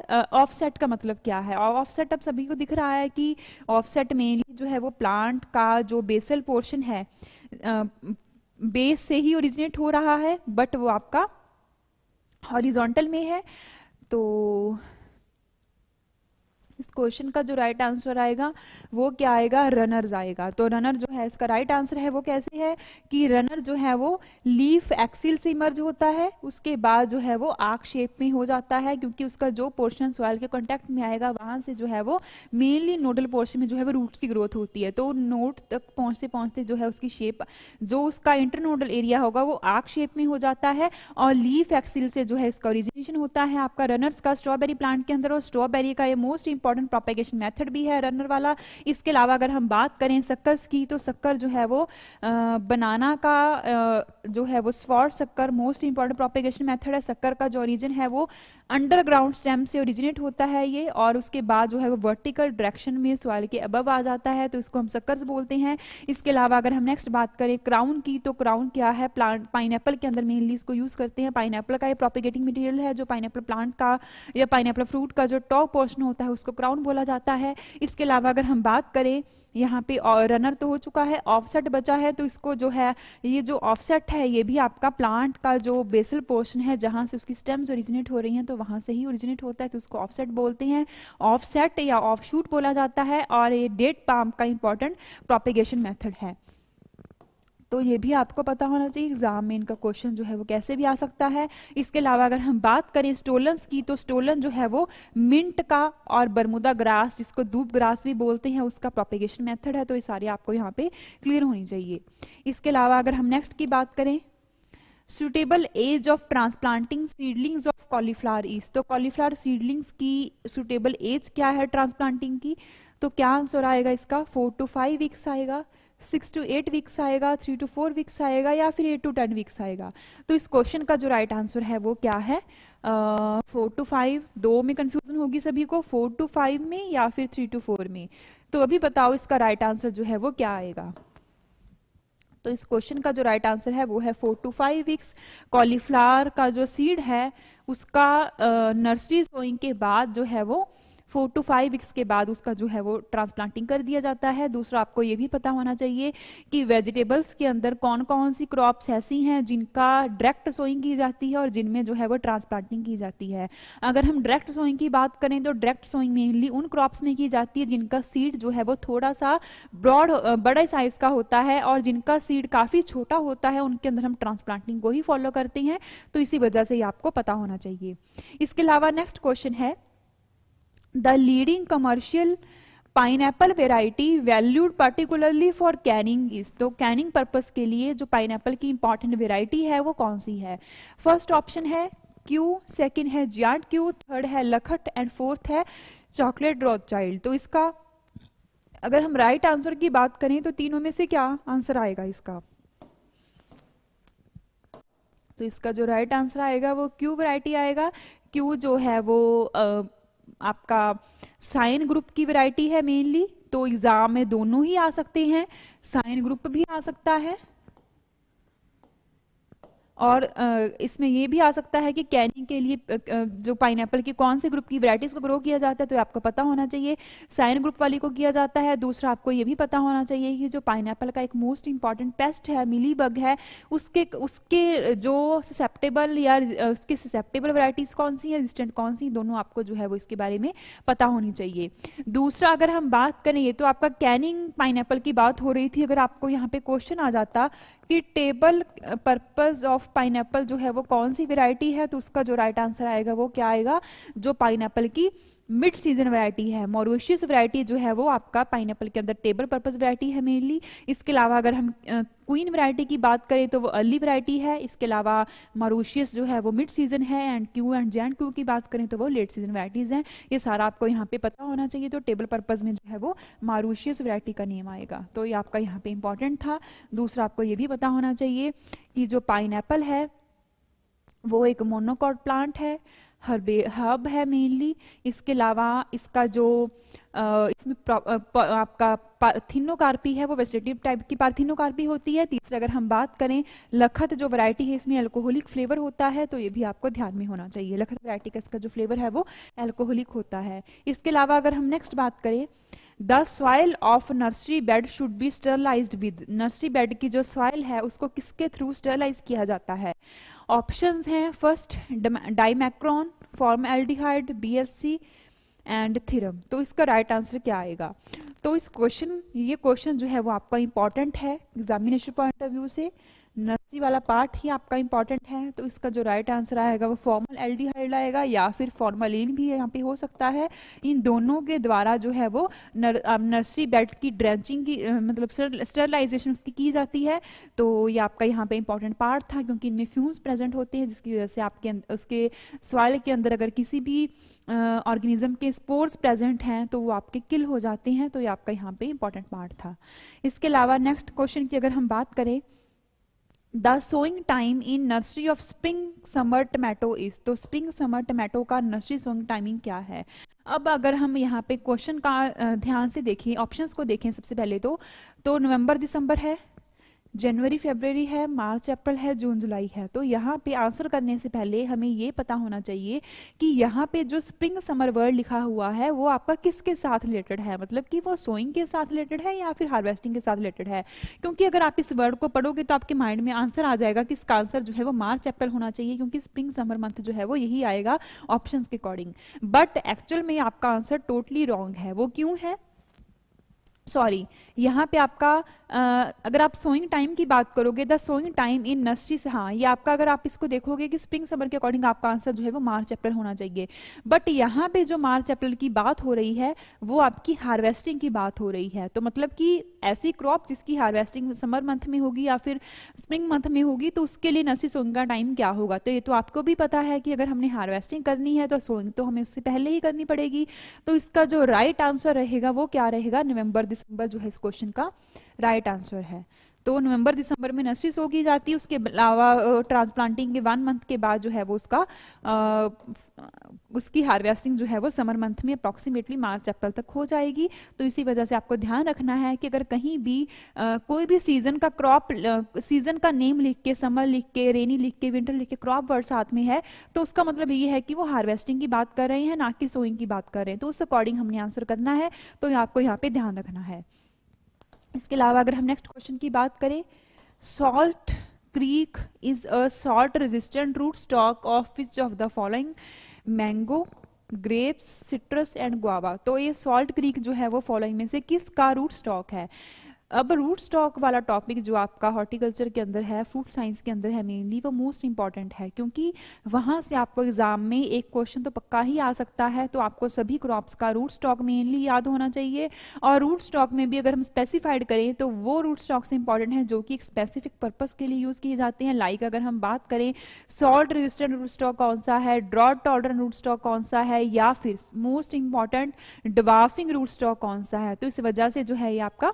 ऑफसेट का मतलब क्या है ऑफसेट अब सभी को दिख रहा है कि ऑफसेट मेनली जो है वो प्लांट का जो बेसल पोर्शन है बेस से ही ओरिजिनेट हो रहा है बट वो आपका हॉरिजोंटल में है तो इस क्वेश्चन का जो राइट आंसर आएगा वो क्या आएगा रनर्स आएगा तो रनर जो है इसका राइट आंसर है वो कैसे है कि रनर जो है वो लीफ एक्सिल से इमर्ज होता है उसके बाद जो है वो आग शेप में हो जाता है क्योंकि उसका जो पोर्शन सॉइल के कॉन्टेक्ट में आएगा वहां से जो है वो मेनली नोडल पोर्शन में जो है वो रूट की ग्रोथ होती है तो नोट तक पहुंचते पहुंचते जो है उसकी शेप जो उसका इंटरनोडल एरिया होगा वो आग शेप में हो जाता है और लीफ एक्सिल से जो है इसका ओरिजिनेशन होता है आपका रनर्स का स्ट्रॉबेरी प्लांट के अंदर और स्ट्रॉबेरी का ये most important important propagation method भी है रनर वाला इसके अलावा अगर हम बात करें सक्कर्स की तो सक्कर जो है वो आ, बनाना का आ, जो है वो sword sucker most important propagation method है सक्कर का जो ओरिजिन है वो अंडरग्राउंड स्टेम से ओरिजिनेट होता है ये और उसके बाद जो है वो वर्टिकल डायरेक्शन में सॉइल के अबव आ जाता है तो इसको हम सक्कर्स बोलते हैं इसके अलावा अगर हम नेक्स्ट बात करें क्राउन की तो क्राउन क्या है प्लांट पाइन के अंदर मेनली इसको यूज़ करते हैं पाइन का ये प्रोपिगेटिंग मटीरियल है जो पाइन प्लांट का या पाइन फ्रूट का जो टॉप पोर्शन होता है उसको क्राउन बोला जाता है इसके अलावा अगर हम बात करें यहाँ पे रनर तो हो चुका है ऑफसेट बचा है तो इसको जो है ये जो ऑफसेट है ये भी आपका प्लांट का जो बेसल पोर्शन है जहाँ से उसकी स्टेम्स ओरिजिनेट हो रही हैं तो वहाँ से ही ओरिजिनेट होता है तो उसको ऑफसेट बोलते हैं ऑफसेट या ऑफशूट बोला जाता है और ये डेट पाम का इंपॉर्टेंट प्रोपिगेशन मेथड है तो ये भी आपको पता होना चाहिए एग्जाम में इनका क्वेश्चन जो है वो कैसे भी आ सकता है इसके अलावा अगर हम बात करें स्टोलन्स की तो स्टोलन जो है वो मिंट का और बरमुदा ग्रास जिसको दूब ग्रास भी बोलते हैं उसका प्रोपिगेशन मेथड है तो ये सारी आपको यहाँ पे क्लियर होनी चाहिए इसके अलावा अगर हम नेक्स्ट की बात करें suitable age of transplanting seedlings of cauliflower is तो कॉलीफ्लावर सीडलिंग्स की सुटेबल एज क्या है ट्रांसप्लांटिंग की तो क्या आंसर आएगा इसका फोर टू फाइव वीक्स आएगा सिक्स टू एट वीक्स आएगा थ्री टू फोर वीक्स आएगा या फिर एट टू टेन वीक्स आएगा तो इस क्वेश्चन का जो राइट right आंसर है वो क्या है फोर टू फाइव दो में कंफ्यूजन होगी सभी को फोर टू फाइव में या फिर थ्री टू फोर में तो अभी बताओ इसका राइट right आंसर जो है वो क्या आएगा तो इस क्वेश्चन का जो राइट right आंसर है वो है four to five weeks cauliflower का जो सीड है उसका नर्सरी सोइंग के बाद जो है वो फोर टू फाइव वीक्स के बाद उसका जो है वो ट्रांसप्लांटिंग कर दिया जाता है दूसरा आपको ये भी पता होना चाहिए कि वेजिटेबल्स के अंदर कौन कौन सी क्रॉप्स ऐसी हैं जिनका डायरेक्ट सोइंग की जाती है और जिनमें जो है वो ट्रांसप्लांटिंग की जाती है अगर हम डायरेक्ट सोइंग की बात करें तो डायरेक्ट सोइंग मेनली उन क्रॉप्स में की जाती है जिनका सीड जो है वो थोड़ा सा ब्रॉड बड़े साइज का होता है और जिनका सीड काफ़ी छोटा होता है उनके अंदर हम ट्रांसप्लांटिंग को ही फॉलो करते हैं तो इसी वजह से ये आपको पता होना चाहिए इसके अलावा नेक्स्ट क्वेश्चन है the leading commercial pineapple variety valued particularly for canning is तो कैनिंग पर्पज के लिए जो पाइन पाइनएप्पल की इंपॉर्टेंट वेराइटी है वो कौन सी है फर्स्ट ऑप्शन है क्यू सेकेंड है जियाड क्यू थर्ड है लखट एंड फोर्थ है चॉकलेट रॉथ चाइल्ड तो इसका अगर हम राइट right आंसर की बात करें तो तीनों में से क्या आंसर आएगा इसका तो इसका जो राइट right आंसर आएगा वो क्यू वैरायटी आएगा क्यू जो है वो uh, आपका साइन ग्रुप की वैरायटी है मेनली तो एग्जाम में दोनों ही आ सकते हैं साइन ग्रुप भी आ सकता है और इसमें ये भी आ सकता है कि कैनिंग के लिए जो पाइन की कौन से ग्रुप की वैराइटीज को ग्रो किया जाता है तो आपको पता होना चाहिए साइन ग्रुप वाली को किया जाता है दूसरा आपको ये भी पता होना चाहिए कि जो पाइन का एक मोस्ट इंपॉर्टेंट पेस्ट है मिली बग है उसके उसके जो ससेप्टेबल या उसकी ससेप्टेबल वराइटीज़ कौन सी है रेजिस्टेंट कौन सी दोनों आपको जो है वो इसके बारे में पता होनी चाहिए दूसरा अगर हम बात करें तो आपका कैनिंग पाइन की बात हो रही थी अगर आपको यहाँ पे क्वेश्चन आ जाता कि टेबल पर्पज ऑफ पाइन जो है वो कौन सी वेराइटी है तो उसका जो राइट आंसर आएगा वो क्या आएगा जो पाइन की मिड सीजन वैरायटी है मोरूशियस वैरायटी जो है वो आपका पाइनएप्पल के अंदर टेबल पर्पज वैरायटी है मेनली इसके अलावा अगर हम क्वीन वैरायटी की बात करें तो वो अर्ली वैरायटी है इसके अलावा मारूशियस जो है वो मिड सीजन है and Kew and giant Kew की बात करें तो वो लेट सीजन वरायटीज हैं ये सारा आपको यहाँ पे पता होना चाहिए तो टेबल पर्पज़ में जो है वो मारूशियस वैरायटी का नेम आएगा तो ये आपका यहाँ पे इंपॉर्टेंट था दूसरा आपको ये भी पता होना चाहिए कि जो पाइन है वो एक मोनोकॉट प्लांट है हर्बे हर्ब है मेनली इसके अलावा इसका जो इसमें आपका पार्थिनोकार्पी है वो वेजिटेटिव टाइप की पार्थिनोकार्पी होती है तीसरा अगर हम बात करें लखत जो वैरायटी है इसमें अल्कोहलिक फ्लेवर होता है तो ये भी आपको ध्यान में होना चाहिए लखत वैरायटी का इसका जो फ्लेवर है वो अल्कोहलिक होता है इसके अलावा अगर हम नेक्स्ट बात करें the soil of nursery bed should be sterilise with nursery bed की जो सॉयल है उसको किसके थ्रू स्टरलाइज किया जाता है ऑप्शन हैं first Dimecron formaldehyde B and thiram तो इसका राइट आंसर क्या आएगा तो इस क्वेश्चन ये क्वेश्चन जो है वो आपका इंपॉर्टेंट है एग्जामिनेशन पॉइंट ऑफ व्यू से नर्सरी वाला पार्ट ही आपका इंपॉर्टेंट है तो इसका जो राइट आंसर आएगा वो फॉर्मल एल्डिहाइड आएगा या फिर फॉर्मलिन भी यहाँ पे हो सकता है इन दोनों के द्वारा जो है वो नर, नर्सरी बेड की ड्रेंचिंग की मतलब स्टरलाइजेशन उसकी की जाती है तो ये आपका यहाँ पे इंपॉर्टेंट पार्ट था क्योंकि इनमें फ्यूम्स प्रेजेंट होते हैं जिसकी वजह से आपके अं-, उसके सॉइल के अंदर अगर किसी भी ऑर्गेनिज्म के स्पोर्स प्रेजेंट हैं तो वो आपके किल हो जाते हैं तो ये आपका यहाँ पे इंपॉर्टेंट पार्ट था इसके अलावा नेक्स्ट क्वेश्चन की अगर हम बात करें the sowing time in nursery of spring summer tomato is तो स्प्रिंग समर टमेटो का नर्सरी सोइंग टाइमिंग क्या है अब अगर हम यहाँ पे क्वेश्चन का ध्यान से देखें ऑप्शंस को देखें सबसे पहले तो तो नवंबर दिसंबर है जनवरी फेबररी है मार्च अप्रैल है जून जुलाई है तो यहाँ पे आंसर करने से पहले हमें ये पता होना चाहिए कि यहाँ पे जो स्प्रिंग समर वर्ड लिखा हुआ है वो आपका किसके साथ रिलेटेड है मतलब कि वो सोइंग के साथ रिलेटेड है या फिर हार्वेस्टिंग के साथ रिलेटेड है क्योंकि अगर आप इस वर्ड को पढ़ोगे तो आपके माइंड में आंसर आ जाएगा कि इसका आंसर जो है वो मार्च अप्रैल होना चाहिए क्योंकि स्प्रिंग समर मंथ जो है वो यही आएगा ऑप्शन के अकॉर्डिंग बट एक्चुअल में आपका आंसर टोटली रॉन्ग है वो क्यों है सॉरी यहाँ पे आपका आ, अगर आप सोइंग टाइम की बात करोगे the sowing time in nurseries हाँ ये आपका अगर आप इसको देखोगे कि स्प्रिंग समर के अकॉर्डिंग आपका आंसर जो है वो मार्च अप्रैल होना चाहिए बट यहाँ पे जो मार्च अप्रैल की बात हो रही है वो आपकी हार्वेस्टिंग की बात हो रही है तो मतलब कि ऐसी क्रॉप जिसकी हार्वेस्टिंग समर मंथ में होगी या फिर स्प्रिंग मंथ में होगी तो उसके लिए नर्सरी सोइंग का टाइम क्या होगा तो ये तो आपको भी पता है कि अगर हमने हार्वेस्टिंग करनी है तो सोइंग तो हमें उससे पहले ही करनी पड़ेगी तो इसका जो राइट आंसर रहेगा वो क्या रहेगा नवंबर दिसंबर जो है इसको क्वेश्चन का राइट right आंसर है तो नवंबर दिसंबर में नर्सरी सो की जाती है उसके अलावा ट्रांसप्लांटिंग के वन मंथ के बाद जो है वो उसका आ, उसकी हार्वेस्टिंग जो है वो समर मंथ में अप्रॉक्सीमेटली मार्च अप्रैल तक हो जाएगी तो इसी वजह से आपको ध्यान रखना है कि अगर कहीं भी आ, कोई भी सीजन का क्रॉप सीजन का नेम लिख के समर लिख के रेनी लिख के विंटर लिख के क्रॉप वर्ड साथ में है तो उसका मतलब ये है कि वो हार्वेस्टिंग की बात कर रहे हैं ना कि सोइंग की बात कर रहे हैं तो उस अकॉर्डिंग हमने आंसर करना है तो आपको यहाँ पे ध्यान रखना है इसके अलावा अगर हम नेक्स्ट क्वेश्चन की बात करें Salt Creek is a salt resistant root stock of which of the following mango grapes citrus and guava तो ये सॉल्ट क्रीक जो है वो फॉलोइंग में से किसका रूट स्टॉक है अब रूट स्टॉक वाला टॉपिक जो आपका हॉर्टिकल्चर के अंदर है फूड साइंस के अंदर है मेनली वो मोस्ट इंपॉर्टेंट है क्योंकि वहाँ से आपको एग्जाम में एक क्वेश्चन तो पक्का ही आ सकता है तो आपको सभी क्रॉप्स का रूट स्टॉक मेनली याद होना चाहिए और रूट स्टॉक में भी अगर हम स्पेसिफाइड करें तो वो रूट से इंपॉर्टेंट है जो कि एक स्पेसिफिक पर्पज़ के लिए यूज़ किए जाते हैं लाइक अगर हम बात करें सॉल्ट रेजिस्टेंट रूट स्टॉक कौन सा है ड्रॉट टॉलर रूट स्टॉक कौन सा है या फिर most important dwarfing root stock कौन सा है तो इस वजह से जो है ये आपका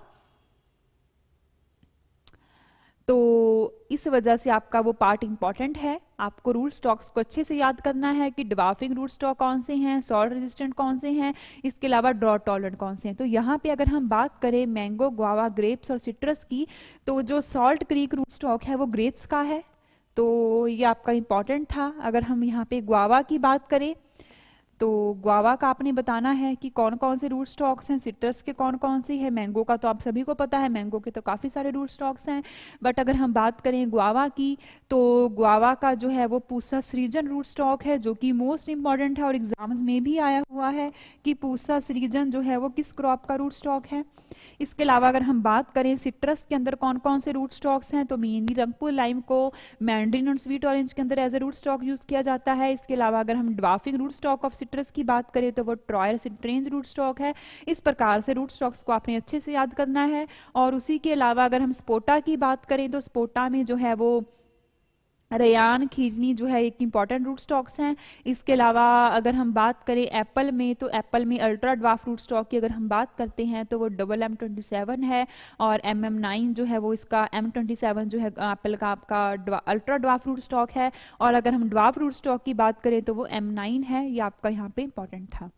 तो इस वजह से आपका वो पार्ट इंपॉर्टेंट है आपको रूट स्टॉक्स को अच्छे से याद करना है कि डिवाफिंग रूट स्टॉक कौन से हैं सॉल्ट रेजिस्टेंट कौन से हैं इसके अलावा ड्रॉ टॉलरेंट कौन से हैं तो यहाँ पे अगर हम बात करें मैंगो गुआवा ग्रेप्स और सिट्रस की तो जो सॉल्ट क्रीक रूट स्टॉक है वो ग्रेप्स का है तो ये आपका इंपॉर्टेंट था अगर हम यहाँ पे गुआवा की बात करें तो ग्वावा का आपने बताना है कि कौन कौन से रूट स्टॉक्स हैं सिट्रस के कौन कौन से हैं मैंगो का तो आप सभी को पता है मैंगो के तो काफ़ी सारे रूट स्टॉक्स हैं बट अगर हम बात करें ग्वावा की तो ग्वावा का जो है वो पूसा सृजन रूट स्टॉक है जो कि मोस्ट इम्पॉर्टेंट है और एग्जाम्स में भी आया हुआ है कि पूसा सृजन जो है वो किस क्रॉप का रूट स्टॉक है इसके अलावा अगर हम बात करें सिट्रस के अंदर कौन कौन से रूट स्टॉक्स हैं तो मेनली रंगपुर लाइम को मैंड्रीन और स्वीट ऑरेंज के अंदर as a root stock use किया जाता है इसके अलावा अगर हम dwarfing root stock of citrus की बात करें तो वो ट्रॉयर सिट्रेन रूट स्टॉक है इस प्रकार से रूट स्टॉक्स को आपने अच्छे से याद करना है और उसी के अलावा अगर हम स्पोटा की बात करें तो स्पोटा में जो है वो रयान खीरनी जो है एक इम्पॉर्टेंट रूट स्टॉक्स हैं इसके अलावा अगर हम बात करें एप्पल में तो एप्पल में अल्ट्रा ड्वाफ रूट स्टॉक की अगर हम बात करते हैं तो वो डबल एम ट्वेंटी सेवन है और एम एम नाइन जो है वो इसका एम ट्वेंटी सेवन जो है एप्पल का आपका अल्ट्रा ड्वाफ रूट स्टॉक है और अगर हम ड्वाफ रूट स्टॉक की बात करें तो वो एम नाइन है ये आपका यहाँ पे इम्पॉर्टेंट था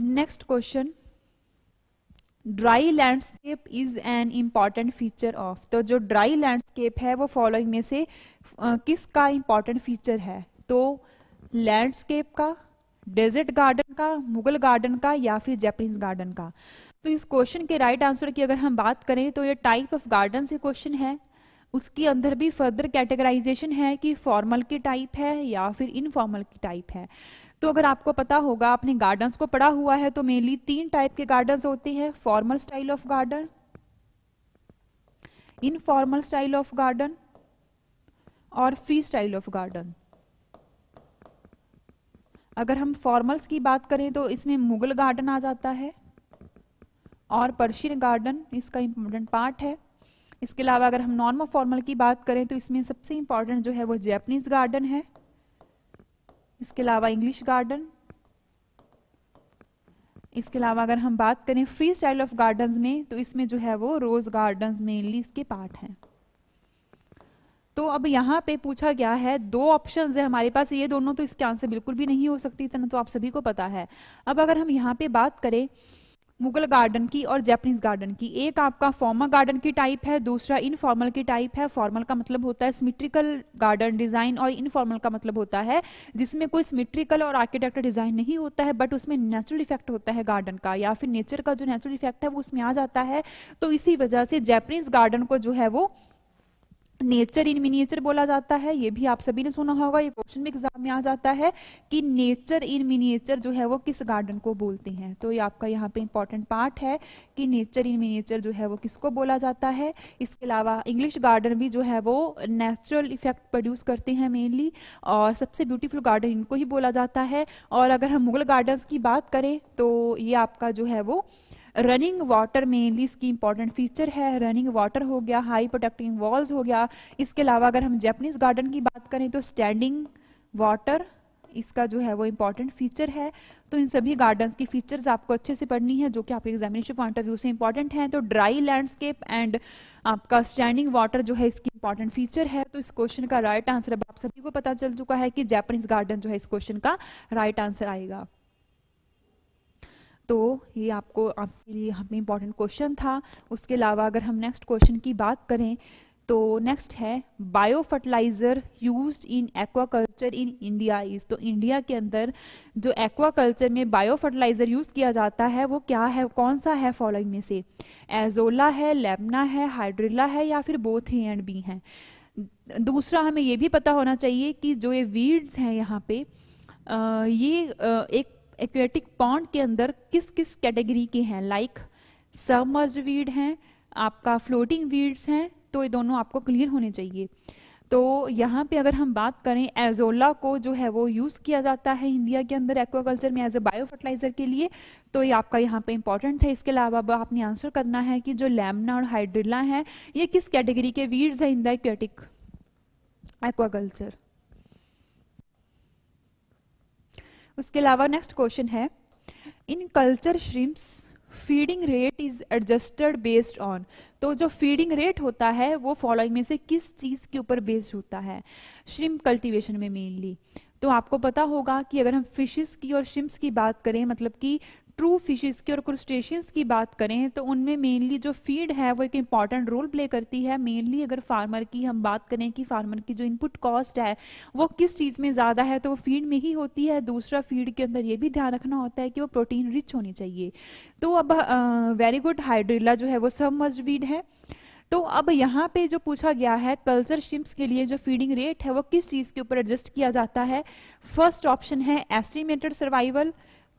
next question dry landscape is an important feature of तो जो ड्राई लैंडस्केप है वो फॉलोइंग में से किसका इम्पॉर्टेंट फीचर है तो लैंडस्केप का डेजर्ट गार्डन का मुगल गार्डन का या फिर जैपनीज गार्डन का तो इस क्वेश्चन के राइट right आंसर की अगर हम बात करें तो ये टाइप ऑफ गार्डन से क्वेश्चन है उसके अंदर भी फर्दर कैटेगराइजेशन है कि फॉर्मल की टाइप है या फिर इनफॉर्मल की टाइप है तो अगर आपको पता होगा आपने गार्डन्स को पढ़ा हुआ है तो मेनली तीन टाइप के गार्डन्स होते हैं formal style of garden informal style of garden और फ्री स्टाइल ऑफ गार्डन अगर हम फॉर्मल्स की बात करें तो इसमें मुगल गार्डन आ जाता है और पर्शियन गार्डन इसका इंपॉर्टेंट पार्ट है इसके अलावा अगर हम नॉर्मल फॉर्मल की बात करें तो इसमें सबसे इंपॉर्टेंट जो है वो जैपनीज गार्डन है इसके अलावा इंग्लिश गार्डन इसके अलावा अगर हम बात करें फ्री स्टाइल ऑफ गार्डन्स में तो इसमें जो है वो रोज गार्डन्स मेनली इसके पार्ट हैं तो अब यहाँ पे पूछा गया है दो ऑप्शन है हमारे पास ये दोनों तो इसके आंसर बिल्कुल भी नहीं हो सकती इतना तो आप सभी को पता है अब अगर हम यहाँ पे बात करें मुगल गार्डन की और जैपनीज गार्डन की एक आपका फॉर्मल गार्डन की टाइप है दूसरा इनफॉर्मल की टाइप है फॉर्मल का मतलब होता है सिमिट्रिकल गार्डन डिजाइन और इनफॉर्मल का मतलब होता है जिसमें कोई सिमिट्रिकल और आर्किटेक्चर डिजाइन नहीं होता है बट उसमें नेचुरल इफेक्ट होता है गार्डन का या फिर नेचर का जो नेचुरल इफेक्ट है वो उसमें आ जाता है तो इसी वजह से जैपनीज गार्डन को जो है वो नेचर इन मिनिएचर बोला जाता है ये भी आप सभी ने सुना होगा ये क्वेश्चन भी एग्जाम में आ जाता है कि नेचर इन मिनिएचर जो है वो किस गार्डन को बोलते हैं तो ये आपका यहाँ पे इंपॉर्टेंट पार्ट है कि नेचर इन मिनिएचर जो है वो किसको बोला जाता है इसके अलावा इंग्लिश गार्डन भी जो है वो नेचुरल इफेक्ट प्रोड्यूस करते हैं मेनली और सबसे ब्यूटीफुल गार्डन इनको ही बोला जाता है और अगर हम मुगल गार्डन्स की बात करें तो ये आपका जो है वो रनिंग वाटर मेनली इसकी इंपॉर्टेंट फीचर है रनिंग वाटर हो गया हाई प्रोटेक्टिंग वॉल्स हो गया इसके अलावा अगर हम जैपनीज गार्डन की बात करें तो स्टैंडिंग वाटर इसका जो है वो इंपॉर्टेंट फीचर है तो इन सभी गार्डन्स की फीचर्स आपको अच्छे से पढ़नी है जो कि आपके एग्जामिनेशन पॉइंट ऑफ व्यू से इंपॉर्टेंट है तो ड्राई लैंडस्केप एंड आपका स्टैंडिंग वाटर जो है इसकी इंपॉर्टेंट फीचर है तो इस क्वेश्चन का राइट right आंसर अब आप सभी को पता चल चुका है कि जैपनीज गार्डन जो है इस क्वेश्चन का राइट right आंसर आएगा तो ये आपको आपके लिए हमें इम्पॉर्टेंट क्वेश्चन था उसके अलावा अगर हम नेक्स्ट क्वेश्चन की बात करें तो नेक्स्ट है biofertiliser use in aquaculture in India is तो इंडिया के अंदर जो एक्वा कल्चर में बायो फर्टिलाइज़र यूज़ किया जाता है वो क्या है कौन सा है फॉलोइंग में से एजोला है लेबना है हाइड्रिला है या फिर बोथ ही एंड बी हैं दूसरा हमें ये भी पता होना चाहिए कि जो ये वीड्स हैं यहाँ पे आ, ये आ, एक एक्वेटिक पॉन्ड के अंदर किस किस कैटेगरी के हैं लाइक सबमर्ज वीड हैं आपका फ्लोटिंग वीड्स हैं तो ये दोनों आपको क्लियर होने चाहिए तो यहाँ पे अगर हम बात करें एजोला को जो है वो यूज़ किया जाता है इंडिया के अंदर एक्वाकल्चर में एज ए बायो फर्टिलाइजर के लिए तो ये आपका यहाँ पे इंपॉर्टेंट है इसके अलावा अब आपने आंसर करना है कि जो लैमना और हाइड्रिला है ये किस कैटेगरी के वीड्स है इन द एक्वेटिक एक्वाकल्चर उसके अलावा नेक्स्ट क्वेश्चन है in culture shrimps feeding rate is adjusted based on तो जो फीडिंग रेट होता है वो फॉलोइंग में से किस चीज़ के ऊपर बेस्ड होता है श्रिम कल्टिवेशन में मेनली तो आपको पता होगा कि अगर हम फिशेस की और श्रिम्स की बात करें मतलब कि ट्रू फिशेस की और क्रस्टेशियंस की बात करें तो उनमें मेनली जो फीड है वो एक इम्पॉर्टेंट रोल प्ले करती है मेनली अगर फार्मर की हम बात करें कि फार्मर की जो इनपुट कॉस्ट है वो किस चीज़ में ज़्यादा है तो वो फीड में ही होती है दूसरा फीड के अंदर ये भी ध्यान रखना होता है कि वो प्रोटीन रिच होनी चाहिए तो अब वेरी गुड हाइड्रिला जो है वो सब मजबीड है तो अब यहाँ पे जो पूछा गया है कल्चर शिम्स के लिए जो फीडिंग रेट है वो किस चीज़ के ऊपर एडजस्ट किया जाता है फर्स्ट ऑप्शन है एस्टिमेटेड सर्वाइवल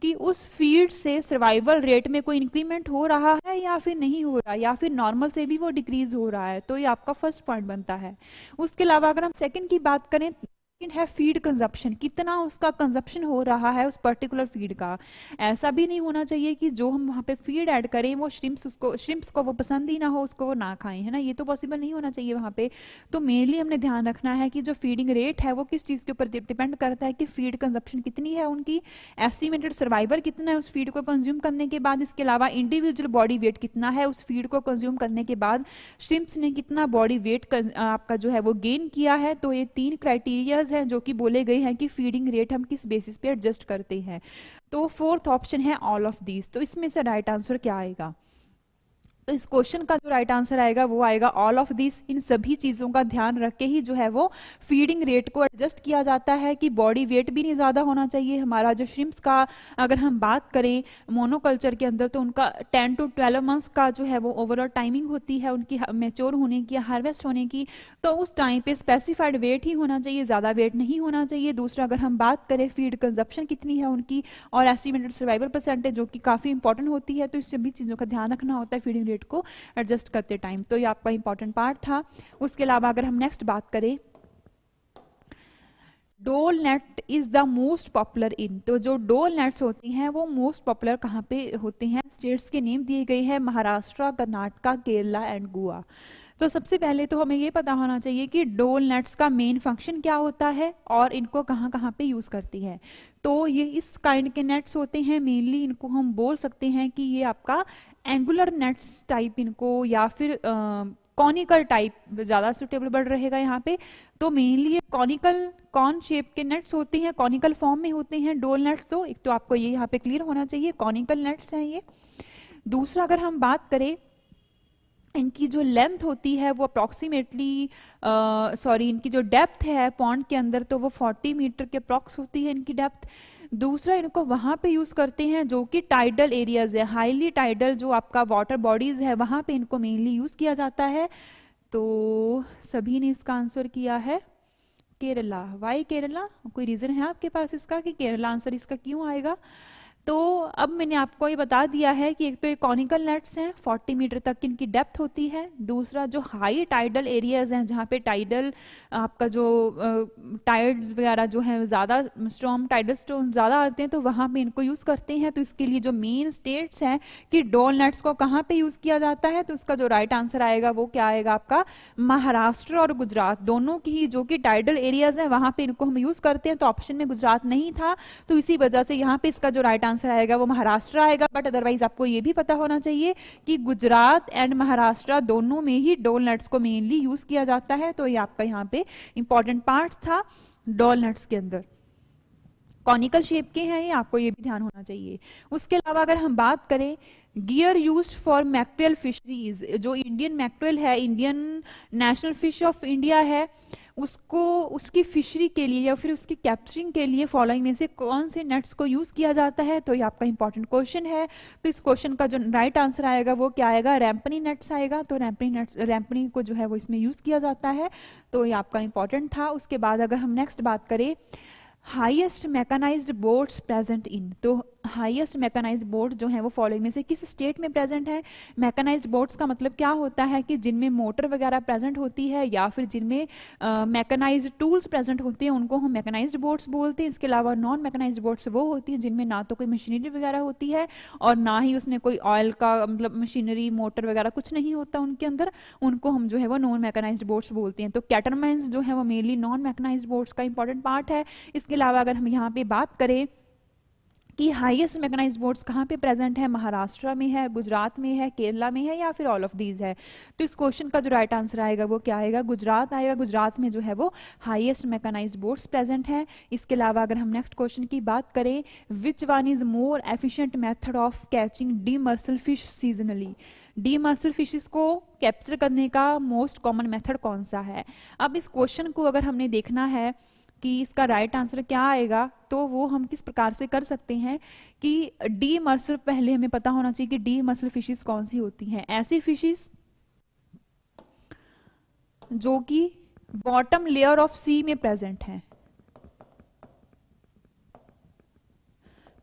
कि उस फील्ड से सर्वाइवल रेट में कोई इंक्रीमेंट हो रहा है या फिर नहीं हो रहा या फिर नॉर्मल से भी वो डिक्रीज हो रहा है तो ये आपका फर्स्ट पॉइंट बनता है उसके अलावा अगर हम सेकंड की बात करें है फीड कंजप्शन कितना उसका कंजप्शन हो रहा है उस पर्टिकुलर फीड का ऐसा भी नहीं होना चाहिए कि जो हम वहाँ पे फीड ऐड करें वो श्रिम्स उसको श्रिम्स को वो पसंद ही ना हो उसको वो ना खाएं है ना ये तो पॉसिबल नहीं होना चाहिए वहाँ पे तो मेनली हमने ध्यान रखना है कि जो फीडिंग रेट है वो किस चीज़ के ऊपर डिपेंड करता है कि फीड कंजप्शन कितनी है उनकी एस्टिमेटेड सर्वाइवर कितना है उस फीड को कंज्यूम करने के बाद इसके अलावा इंडिविजुअल बॉडी वेट कितना है उस फीड को कंज्यूम करने के बाद श्रिम्स ने कितना बॉडी वेट आपका जो है वो गेन किया है तो ये तीन क्राइटेरियाज हैं जो कि बोले गए हैं कि फीडिंग रेट हम किस बेसिस पे एडजस्ट करते हैं तो फोर्थ ऑप्शन है ऑल ऑफ दीज तो इसमें से राइट आंसर क्या आएगा तो इस क्वेश्चन का जो राइट आंसर आएगा वो आएगा ऑल ऑफ दिस इन सभी चीज़ों का ध्यान रख के ही जो है वो फीडिंग रेट को एडजस्ट किया जाता है कि बॉडी वेट भी नहीं ज़्यादा होना चाहिए हमारा जो श्रिम्स का अगर हम बात करें मोनोकल्चर के अंदर तो उनका टेन टू ट्वेल्व मंथ्स का जो है वो ओवरऑल टाइमिंग होती है उनकी मेच्योर होने की हार्वेस्ट होने की तो उस टाइम पे स्पेसिफाइड वेट ही होना चाहिए ज़्यादा वेट नहीं होना चाहिए दूसरा अगर हम बात करें फीड कंजप्शन कितनी है उनकी और एस्टिमेटेड सर्वाइवल परसेंटेज जो कि काफ़ी इंपॉर्टेंट होती है तो इस सभी चीज़ों का ध्यान रखना होता है फीडिंग वेट को एडजस्ट करते टाइम तो ये आपका इंपॉर्टेंट पार्ट था उसके अलावा अगर हम नेक्स्ट बात करें dol net is the most popular in तो जो डोल नेट्स होती हैं वो मोस्ट पॉपुलर कहाँ पे होते हैं स्टेट्स के नेम दिए गए हैं महाराष्ट्र कर्नाटक केरला एंड गोवा तो सबसे पहले तो हमें ये पता होना चाहिए कि डोल नेट्स का मेन फंक्शन क्या होता है और इनको कहाँ कहाँ पे यूज़ करती है तो ये इस काइंड के नेट्स होते हैं मेनली इनको हम बोल सकते हैं कि ये आपका एंगुलर नेट्स टाइप इनको या फिर कॉनिकल टाइप ज़्यादा सुटेबल बढ़ रहेगा यहाँ पे तो मेनली कॉनिकल कॉन शेप के नेट्स होते हैं कॉनिकल फॉर्म में होते हैं डोल नेट्स तो एक तो आपको ये यहाँ पे क्लियर होना चाहिए कॉनिकल नेट्स हैं ये दूसरा अगर हम बात करें इनकी जो लेंथ होती है वो अप्रॉक्सीमेटली सॉरी इनकी जो डेप्थ है पॉन्ड के अंदर तो वो 40 मीटर के अप्रॉक्स होती है इनकी डेप्थ दूसरा इनको वहां पे यूज़ करते हैं जो कि टाइडल एरियाज़ है हाईली टाइडल जो आपका वाटर बॉडीज़ है वहां पे इनको मेनली यूज़ किया जाता है तो सभी ने इसका आंसर किया है केरला वाई केरला कोई रीज़न है आपके पास इसका कि केरला आंसर इसका क्यों आएगा तो अब मैंने आपको ये बता दिया है कि एक तो ये कॉनिकल नेट्स हैं 40 मीटर तक इनकी डेप्थ होती है दूसरा जो हाई टाइडल एरियाज हैं जहाँ पे टाइडल आपका जो टाइड्स वगैरह जो है ज़्यादा स्ट्रॉम टाइडल स्टोन ज़्यादा आते हैं तो वहाँ पे इनको यूज़ करते हैं तो इसके लिए जो मेन स्टेट्स हैं कि डोल नेट्स को कहाँ पर यूज़ किया जाता है तो उसका जो राइट आंसर आएगा वो क्या आएगा आपका महाराष्ट्र और गुजरात दोनों की जो कि टाइडल एरियाज हैं वहाँ पर इनको हम यूज़ करते हैं तो ऑप्शन में गुजरात नहीं था तो इसी वजह से यहाँ पर इसका जो राइट आंसर आंसर आएगा वो महाराष्ट्र आएगा बट अदरवाइज आपको ये भी पता होना चाहिए कि गुजरात एंड महाराष्ट्र दोनों में ही डोल नट्स को मेनली यूज किया जाता है तो ये आपका यहाँ पे इंपॉर्टेंट पार्ट था डोल नट्स के अंदर कॉनिकल शेप के हैं ये आपको ये भी ध्यान होना चाहिए उसके अलावा अगर हम बात करें gear use for mackerel fisheries जो इंडियन मैक्ट्रियल है Indian national fish of India है उसको उसकी फिशरी के लिए या फिर उसकी कैप्चरिंग के लिए फॉलोइंग में से कौन से नेट्स को यूज़ किया जाता है तो ये आपका इंपॉर्टेंट क्वेश्चन है तो इस क्वेश्चन का जो राइट आंसर आएगा वो क्या आएगा रैम्पनी नेट्स आएगा तो रैम्पनी नेट्स रैम्पनी को जो है वो इसमें यूज़ किया जाता है तो ये आपका इंपॉर्टेंट था उसके बाद अगर हम नेक्स्ट बात करें highest mechanised boats present in तो हाइस्ट मैकेनाइज बोट्स जो हैं वो फॉलोइंग में से किस स्टेट में प्रेजेंट है मैकेनाइज बोट्स का मतलब क्या होता है कि जिनमें मोटर वगैरह प्रेजेंट होती है या फिर जिनमें मैकेनाइज टूल्स प्रेजेंट होते हैं उनको हम मैकेनाइज बोट्स बोलते हैं इसके अलावा नॉन मैकेनाइज बोट्स वो होती हैं जिनमें ना तो कोई मशीनरी वगैरह होती है और ना ही उसमें कोई ऑयल का मतलब मशीनरी मोटर वगैरह कुछ नहीं होता उनके अंदर उनको हम जो है वो नॉन मैकेनाइज बोट्स बोलते हैं तो कैटरमाइंस जो है वो मेनली नॉन मैकेनाइज बोट्स का इंपॉर्टेंट पार्ट है इसके अलावा अगर हम यहाँ पे बात करें कि हाईएस्ट मैकनाइज बोर्ड्स कहाँ पे प्रेजेंट है महाराष्ट्र में है गुजरात में है केरला में है या फिर ऑल ऑफ दीज है तो इस क्वेश्चन का जो राइट आंसर आएगा वो क्या आएगा गुजरात आएगा गुजरात में जो है वो हाईएस्ट मैकेनाइज बोर्ड्स प्रेजेंट हैं इसके अलावा अगर हम नेक्स्ट क्वेश्चन की बात करें which one is more efficient method of catching demersal fish seasonally demersal fishes को कैप्चर करने का मोस्ट कॉमन मेथड कौन सा है अब इस क्वेश्चन को अगर हमने देखना है कि इसका राइट आंसर क्या आएगा तो वो हम किस प्रकार से कर सकते हैं कि डी मर्सल पहले हमें पता होना चाहिए कि डी मर्सल फिशिज कौन सी होती हैं ऐसी फिशेस जो कि बॉटम लेयर ऑफ सी में प्रेजेंट है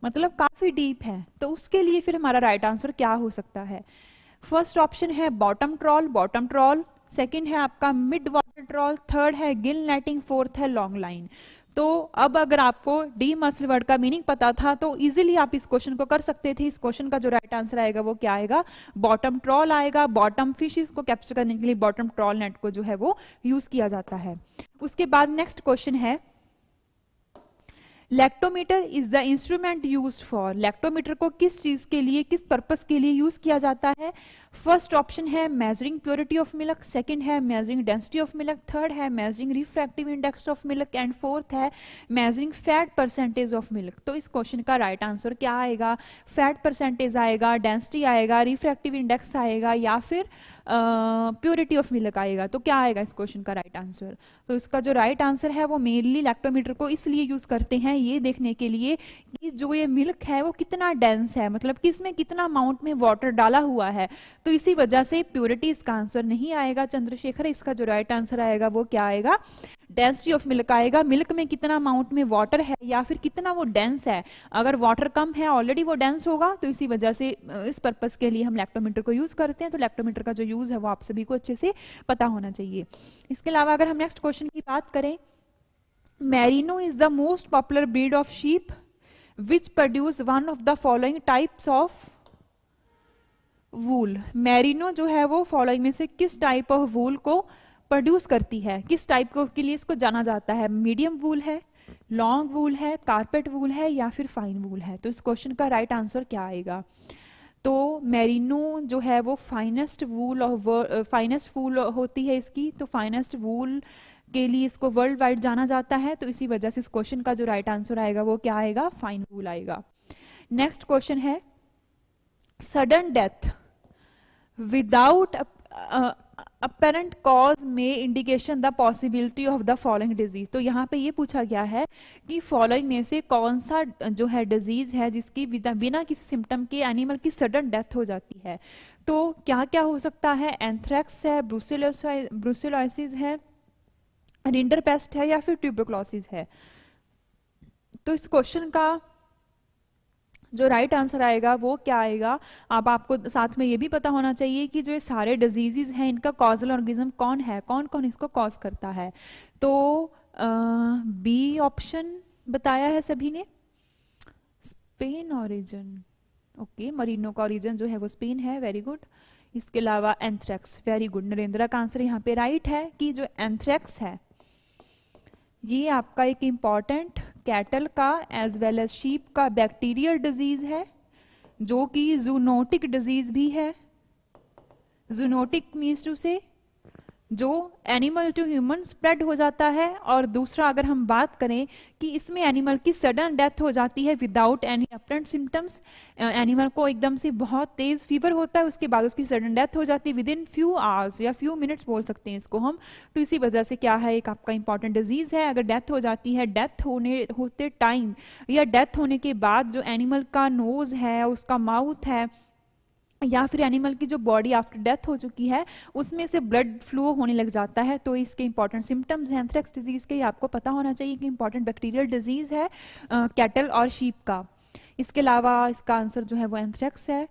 मतलब काफी डीप है तो उसके लिए फिर हमारा राइट right आंसर क्या हो सकता है फर्स्ट ऑप्शन है bottom trawl bottom trawl second है आपका मिड वाटर ट्रॉल थर्ड है गिल नेटिंग फोर्थ है लॉन्ग लाइन तो अब अगर आपको डी मसल वर्ड का मीनिंग पता था तो इजीली आप इस क्वेश्चन को कर सकते थे इस क्वेश्चन का जो राइट आंसर आएगा वो क्या आएगा बॉटम ट्रॉल आएगा बॉटम फिशिज को कैप्चर करने के लिए बॉटम ट्रॉल नेट को जो है वो यूज किया जाता है उसके बाद नेक्स्ट क्वेश्चन है lactometer is the instrument use for lactometer को किस चीज के लिए किस पर्पज के लिए यूज किया जाता है फर्स्ट ऑप्शन है measuring purity of milk second है measuring density of milk third है measuring refractive index of milk and fourth है measuring fat percentage of milk तो इस क्वेश्चन का राइट right आंसर क्या आएगा फैट परसेंटेज आएगा डेंसिटी आएगा रिफ्रैक्टिव इंडेक्स आएगा या फिर प्योरिटी ऑफ मिल्क आएगा तो क्या आएगा इस क्वेश्चन का राइट right आंसर तो इसका जो राइट right आंसर है वो मेनली लैक्टोमीटर को इसलिए यूज करते हैं ये देखने के लिए कि जो ये मिल्क है वो कितना डेंस है मतलब कि इसमें कितना अमाउंट में वाटर डाला हुआ है तो इसी वजह से प्योरिटी इसका आंसर नहीं आएगा चंद्रशेखर इसका जो राइट आंसर आएगा वो क्या आएगा डेंसिटी ऑफ मिल्क आएगा मिल्क में कितना अमाउंट में वाटर है या फिर कितना वो डेंस है अगर वाटर कम है ऑलरेडी वो डेंस होगा तो इसी वजह से इस पर्पज के लिए हम लैक्टोमीटर को यूज करते हैं तो लैक्टोमीटर का जो यूज है वो आप सभी को अच्छे से पता होना चाहिए इसके अलावा अगर हम नेक्स्ट क्वेश्चन की बात करें merino is the most popular breed of sheep which produce one of the following types of wool merino जो है वो फॉलोइंग में से किस टाइप ऑफ वूल को प्रोड्यूस करती है किस टाइप को के लिए इसको जाना जाता है मीडियम वूल है लॉन्ग वूल है कारपेट वूल है या फिर फाइन वूल है तो इस क्वेश्चन का राइट right आंसर क्या आएगा तो मैरिनो जो है वो फाइनेस्ट वूल और फाइनेस्ट वूल होती है इसकी तो फाइनेस्ट वूल के लिए इसको वर्ल्ड वाइड जाना जाता है तो इसी वजह से इस क्वेश्चन का जो राइट right आंसर आएगा वो क्या आएगा फाइन वूल आएगा नेक्स्ट क्वेश्चन है sudden death without apparent cause cause indication the possibility of the following disease तो यहाँ पे ये पूछा गया है कि फॉलोइंग में से कौन सा जो है डिजीज है जिसकी बिना किसी सिम्टम के एनिमल की सडन डेथ हो जाती है तो क्या क्या हो सकता है एंथ्रैक्स है ब्रूसिलोसिस है रिंडर पेस्ट है या फिर ट्यूबोक्लोसिस है तो इस क्वेश्चन का जो राइट आंसर आएगा वो क्या आएगा आप आपको साथ में ये भी पता होना चाहिए कि जो ये सारे डिजीजेज हैं इनका कॉजल ऑर्गेनिज्म कौन है कौन कौन इसको कॉज करता है तो बी ऑप्शन बताया है सभी ने स्पेन ऑरिजन ओके मरीनो का ऑरिजन जो है वो स्पेन है वेरी गुड इसके अलावा एंथ्रेक्स वेरी गुड नरेंद्रा का आंसर यहाँ पे राइट है कि जो एंथ्रेक्स है ये आपका एक इम्पॉर्टेंट कैटल का एज वेल एज शीप का बैक्टीरियल डिजीज है जो कि जूनोटिक डिजीज भी है जूनोटिक मीन्स टू से जो एनिमल टू ह्यूमन स्प्रेड हो जाता है और दूसरा अगर हम बात करें कि इसमें एनिमल की सडन डेथ हो जाती है without any apparent symptoms animal को एकदम से बहुत तेज़ फीवर होता है उसके बाद उसकी सडन डेथ हो जाती है विद इन फ्यू आवर्स या फ्यू मिनट्स बोल सकते हैं इसको हम तो इसी वजह से क्या है एक आपका इंपॉर्टेंट डिजीज़ है अगर डेथ हो जाती है डेथ होने होते टाइम या डेथ होने के बाद जो एनिमल का नोज़ है उसका माउथ है या फिर एनिमल की जो बॉडी आफ्टर डेथ हो चुकी है उसमें से ब्लड फ्लो होने लग जाता है तो इसके इंपॉर्टेंट सिम्टम्स हैं एंथ्रेक्स डिजीज़ के आपको पता होना चाहिए कि इंपॉर्टेंट बैक्टीरियल डिजीज़ है कैटल और शीप का इसके अलावा इसका आंसर जो है वो एंथ्रेक्स है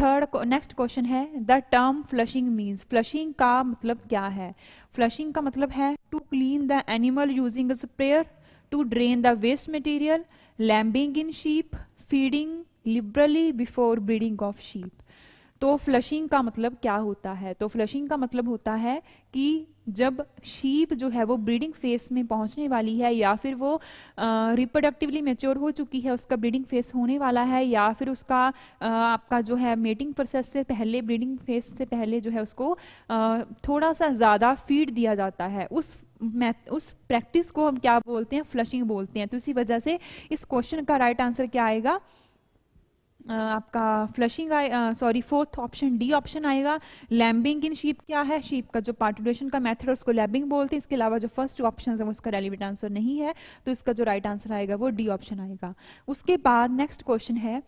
थर्ड नेक्स्ट क्वेश्चन है the term flushing means flushing का मतलब क्या है फ्लशिंग का मतलब है to clean the animal using sprayer to drain the waste material lambing in sheep feeding liberally before breeding of sheep तो फ्लशिंग का मतलब क्या होता है तो फ्लशिंग का मतलब होता है कि जब शीप जो है वो ब्रीडिंग फेस में पहुंचने वाली है या फिर वो रिप्रोडक्टिवली मेच्योर हो चुकी है उसका ब्रीडिंग फेस होने वाला है या फिर उसका आ, आपका जो है मेटिंग प्रोसेस से पहले ब्रीडिंग फेस से पहले जो है उसको आ, थोड़ा सा ज़्यादा फीड दिया जाता है उस मैथ उस प्रैक्टिस को हम क्या बोलते हैं फ्लशिंग बोलते हैं तो इसी वजह से इस क्वेश्चन का राइट आंसर क्या आएगा आपका फ्लशिंग आए sorry fourth option D option आएगा लैम्बिंग इन शीप क्या है शीप का जो पार्टिकुलेशन का मेथड है उसको लैम्बिंग बोलते हैं इसके अलावा जो फर्स्ट ऑप्शन है उसका रेलिवेंट आंसर नहीं है तो इसका जो राइट right आंसर आएगा वो डी ऑप्शन आएगा उसके बाद नेक्स्ट क्वेश्चन है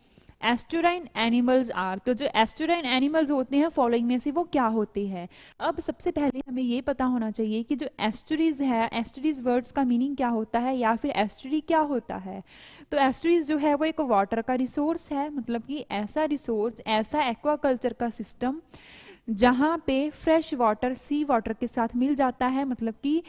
एस्टोराइन एनिमल्स आर तो जो एस्टोराइन एनिमल्स होते हैं फॉलोइंग में से वो क्या होते हैं अब सबसे पहले हमें ये पता होना चाहिए कि जो एस्टोरीज है एस्टोरीज वर्ड्स का मीनिंग क्या होता है या फिर एस्टोरी क्या होता है तो एस्टोरीज जो है वो एक वाटर का रिसोर्स है मतलब कि ऐसा रिसोर्स ऐसा एक्वाकल्चर का सिस्टम जहाँ पे फ्रेश वाटर सी वाटर के साथ मिल जाता है मतलब कि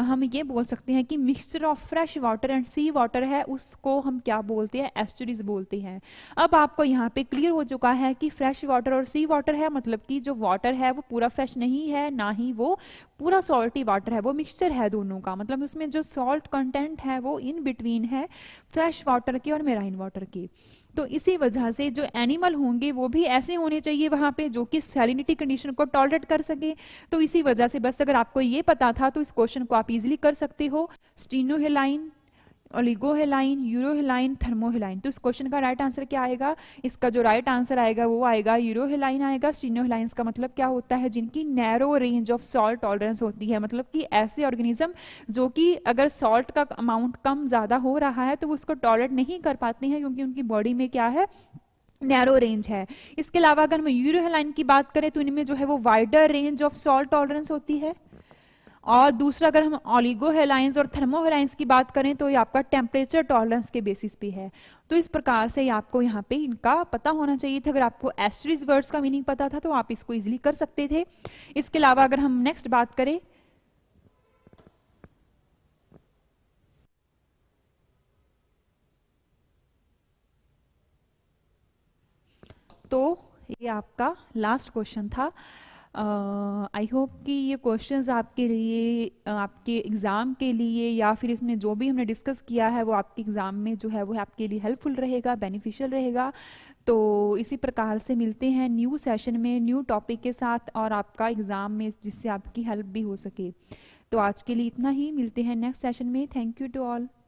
हम ये बोल सकते हैं कि mixture of fresh water and sea water है उसको हम क्या बोलते हैं एस्टरीज बोलते हैं अब आपको यहाँ पे क्लियर हो चुका है कि फ्रेश वाटर और सी वाटर है मतलब कि जो वाटर है वो पूरा फ्रेश नहीं है ना ही वो पूरा सॉल्टी वाटर है वो मिक्सचर है दोनों का मतलब उसमें जो सॉल्ट कंटेंट है वो इन बिटवीन है फ्रेश वाटर के और मेराइन वाटर के तो इसी वजह से जो एनिमल होंगे वो भी ऐसे होने चाहिए वहां पे जो कि सैलिनिटी कंडीशन को टॉलरेट कर सके तो इसी वजह से बस अगर आपको ये पता था तो इस क्वेश्चन को आप इजिली कर सकते हो स्टीनोहेलाइन ओलिगोहेलाइन यूरोहेलाइन थर्मोहेलाइन तो इस क्वेश्चन का राइट आंसर क्या आएगा इसका जो राइट आंसर आएगा वो आएगा यूरोहेलाइन आएगा स्टीनोहेलाइंस का मतलब क्या होता है जिनकी narrow range of salt tolerance होती है मतलब कि ऐसे ऑर्गेनिज्म जो कि अगर सॉल्ट का अमाउंट कम ज़्यादा हो रहा है तो वो उसको टॉलरेट नहीं कर पाते हैं क्योंकि उनकी बॉडी में क्या है नैरो रेंज है इसके अलावा अगर हम यूरोहेलाइन की बात करें तो इनमें जो है वो wider range of salt tolerance होती है और दूसरा अगर हम ऑलिगो हेलाइंस और थर्मो हेलाइंस की बात करें तो ये आपका टेम्परेचर टॉलरेंस के बेसिस पे है तो इस प्रकार से आपको यहाँ पे इनका पता होना चाहिए था अगर आपको एस्ट्रीज वर्ड्स का मीनिंग पता था तो आप इसको इजिली कर सकते थे इसके अलावा अगर हम नेक्स्ट बात करें तो ये आपका लास्ट क्वेश्चन था आई uh, होप कि ये क्वेश्चंस आपके लिए आपके एग्ज़ाम के लिए या फिर इसमें जो भी हमने डिस्कस किया है वो आपके एग्ज़ाम में जो है वो आपके लिए हेल्पफुल रहेगा बेनिफिशियल रहेगा तो इसी प्रकार से मिलते हैं न्यू सेशन में न्यू टॉपिक के साथ और आपका एग्ज़ाम में जिससे आपकी हेल्प भी हो सके तो आज के लिए इतना ही मिलते हैं नेक्स्ट सेशन में थैंक यू टू ऑल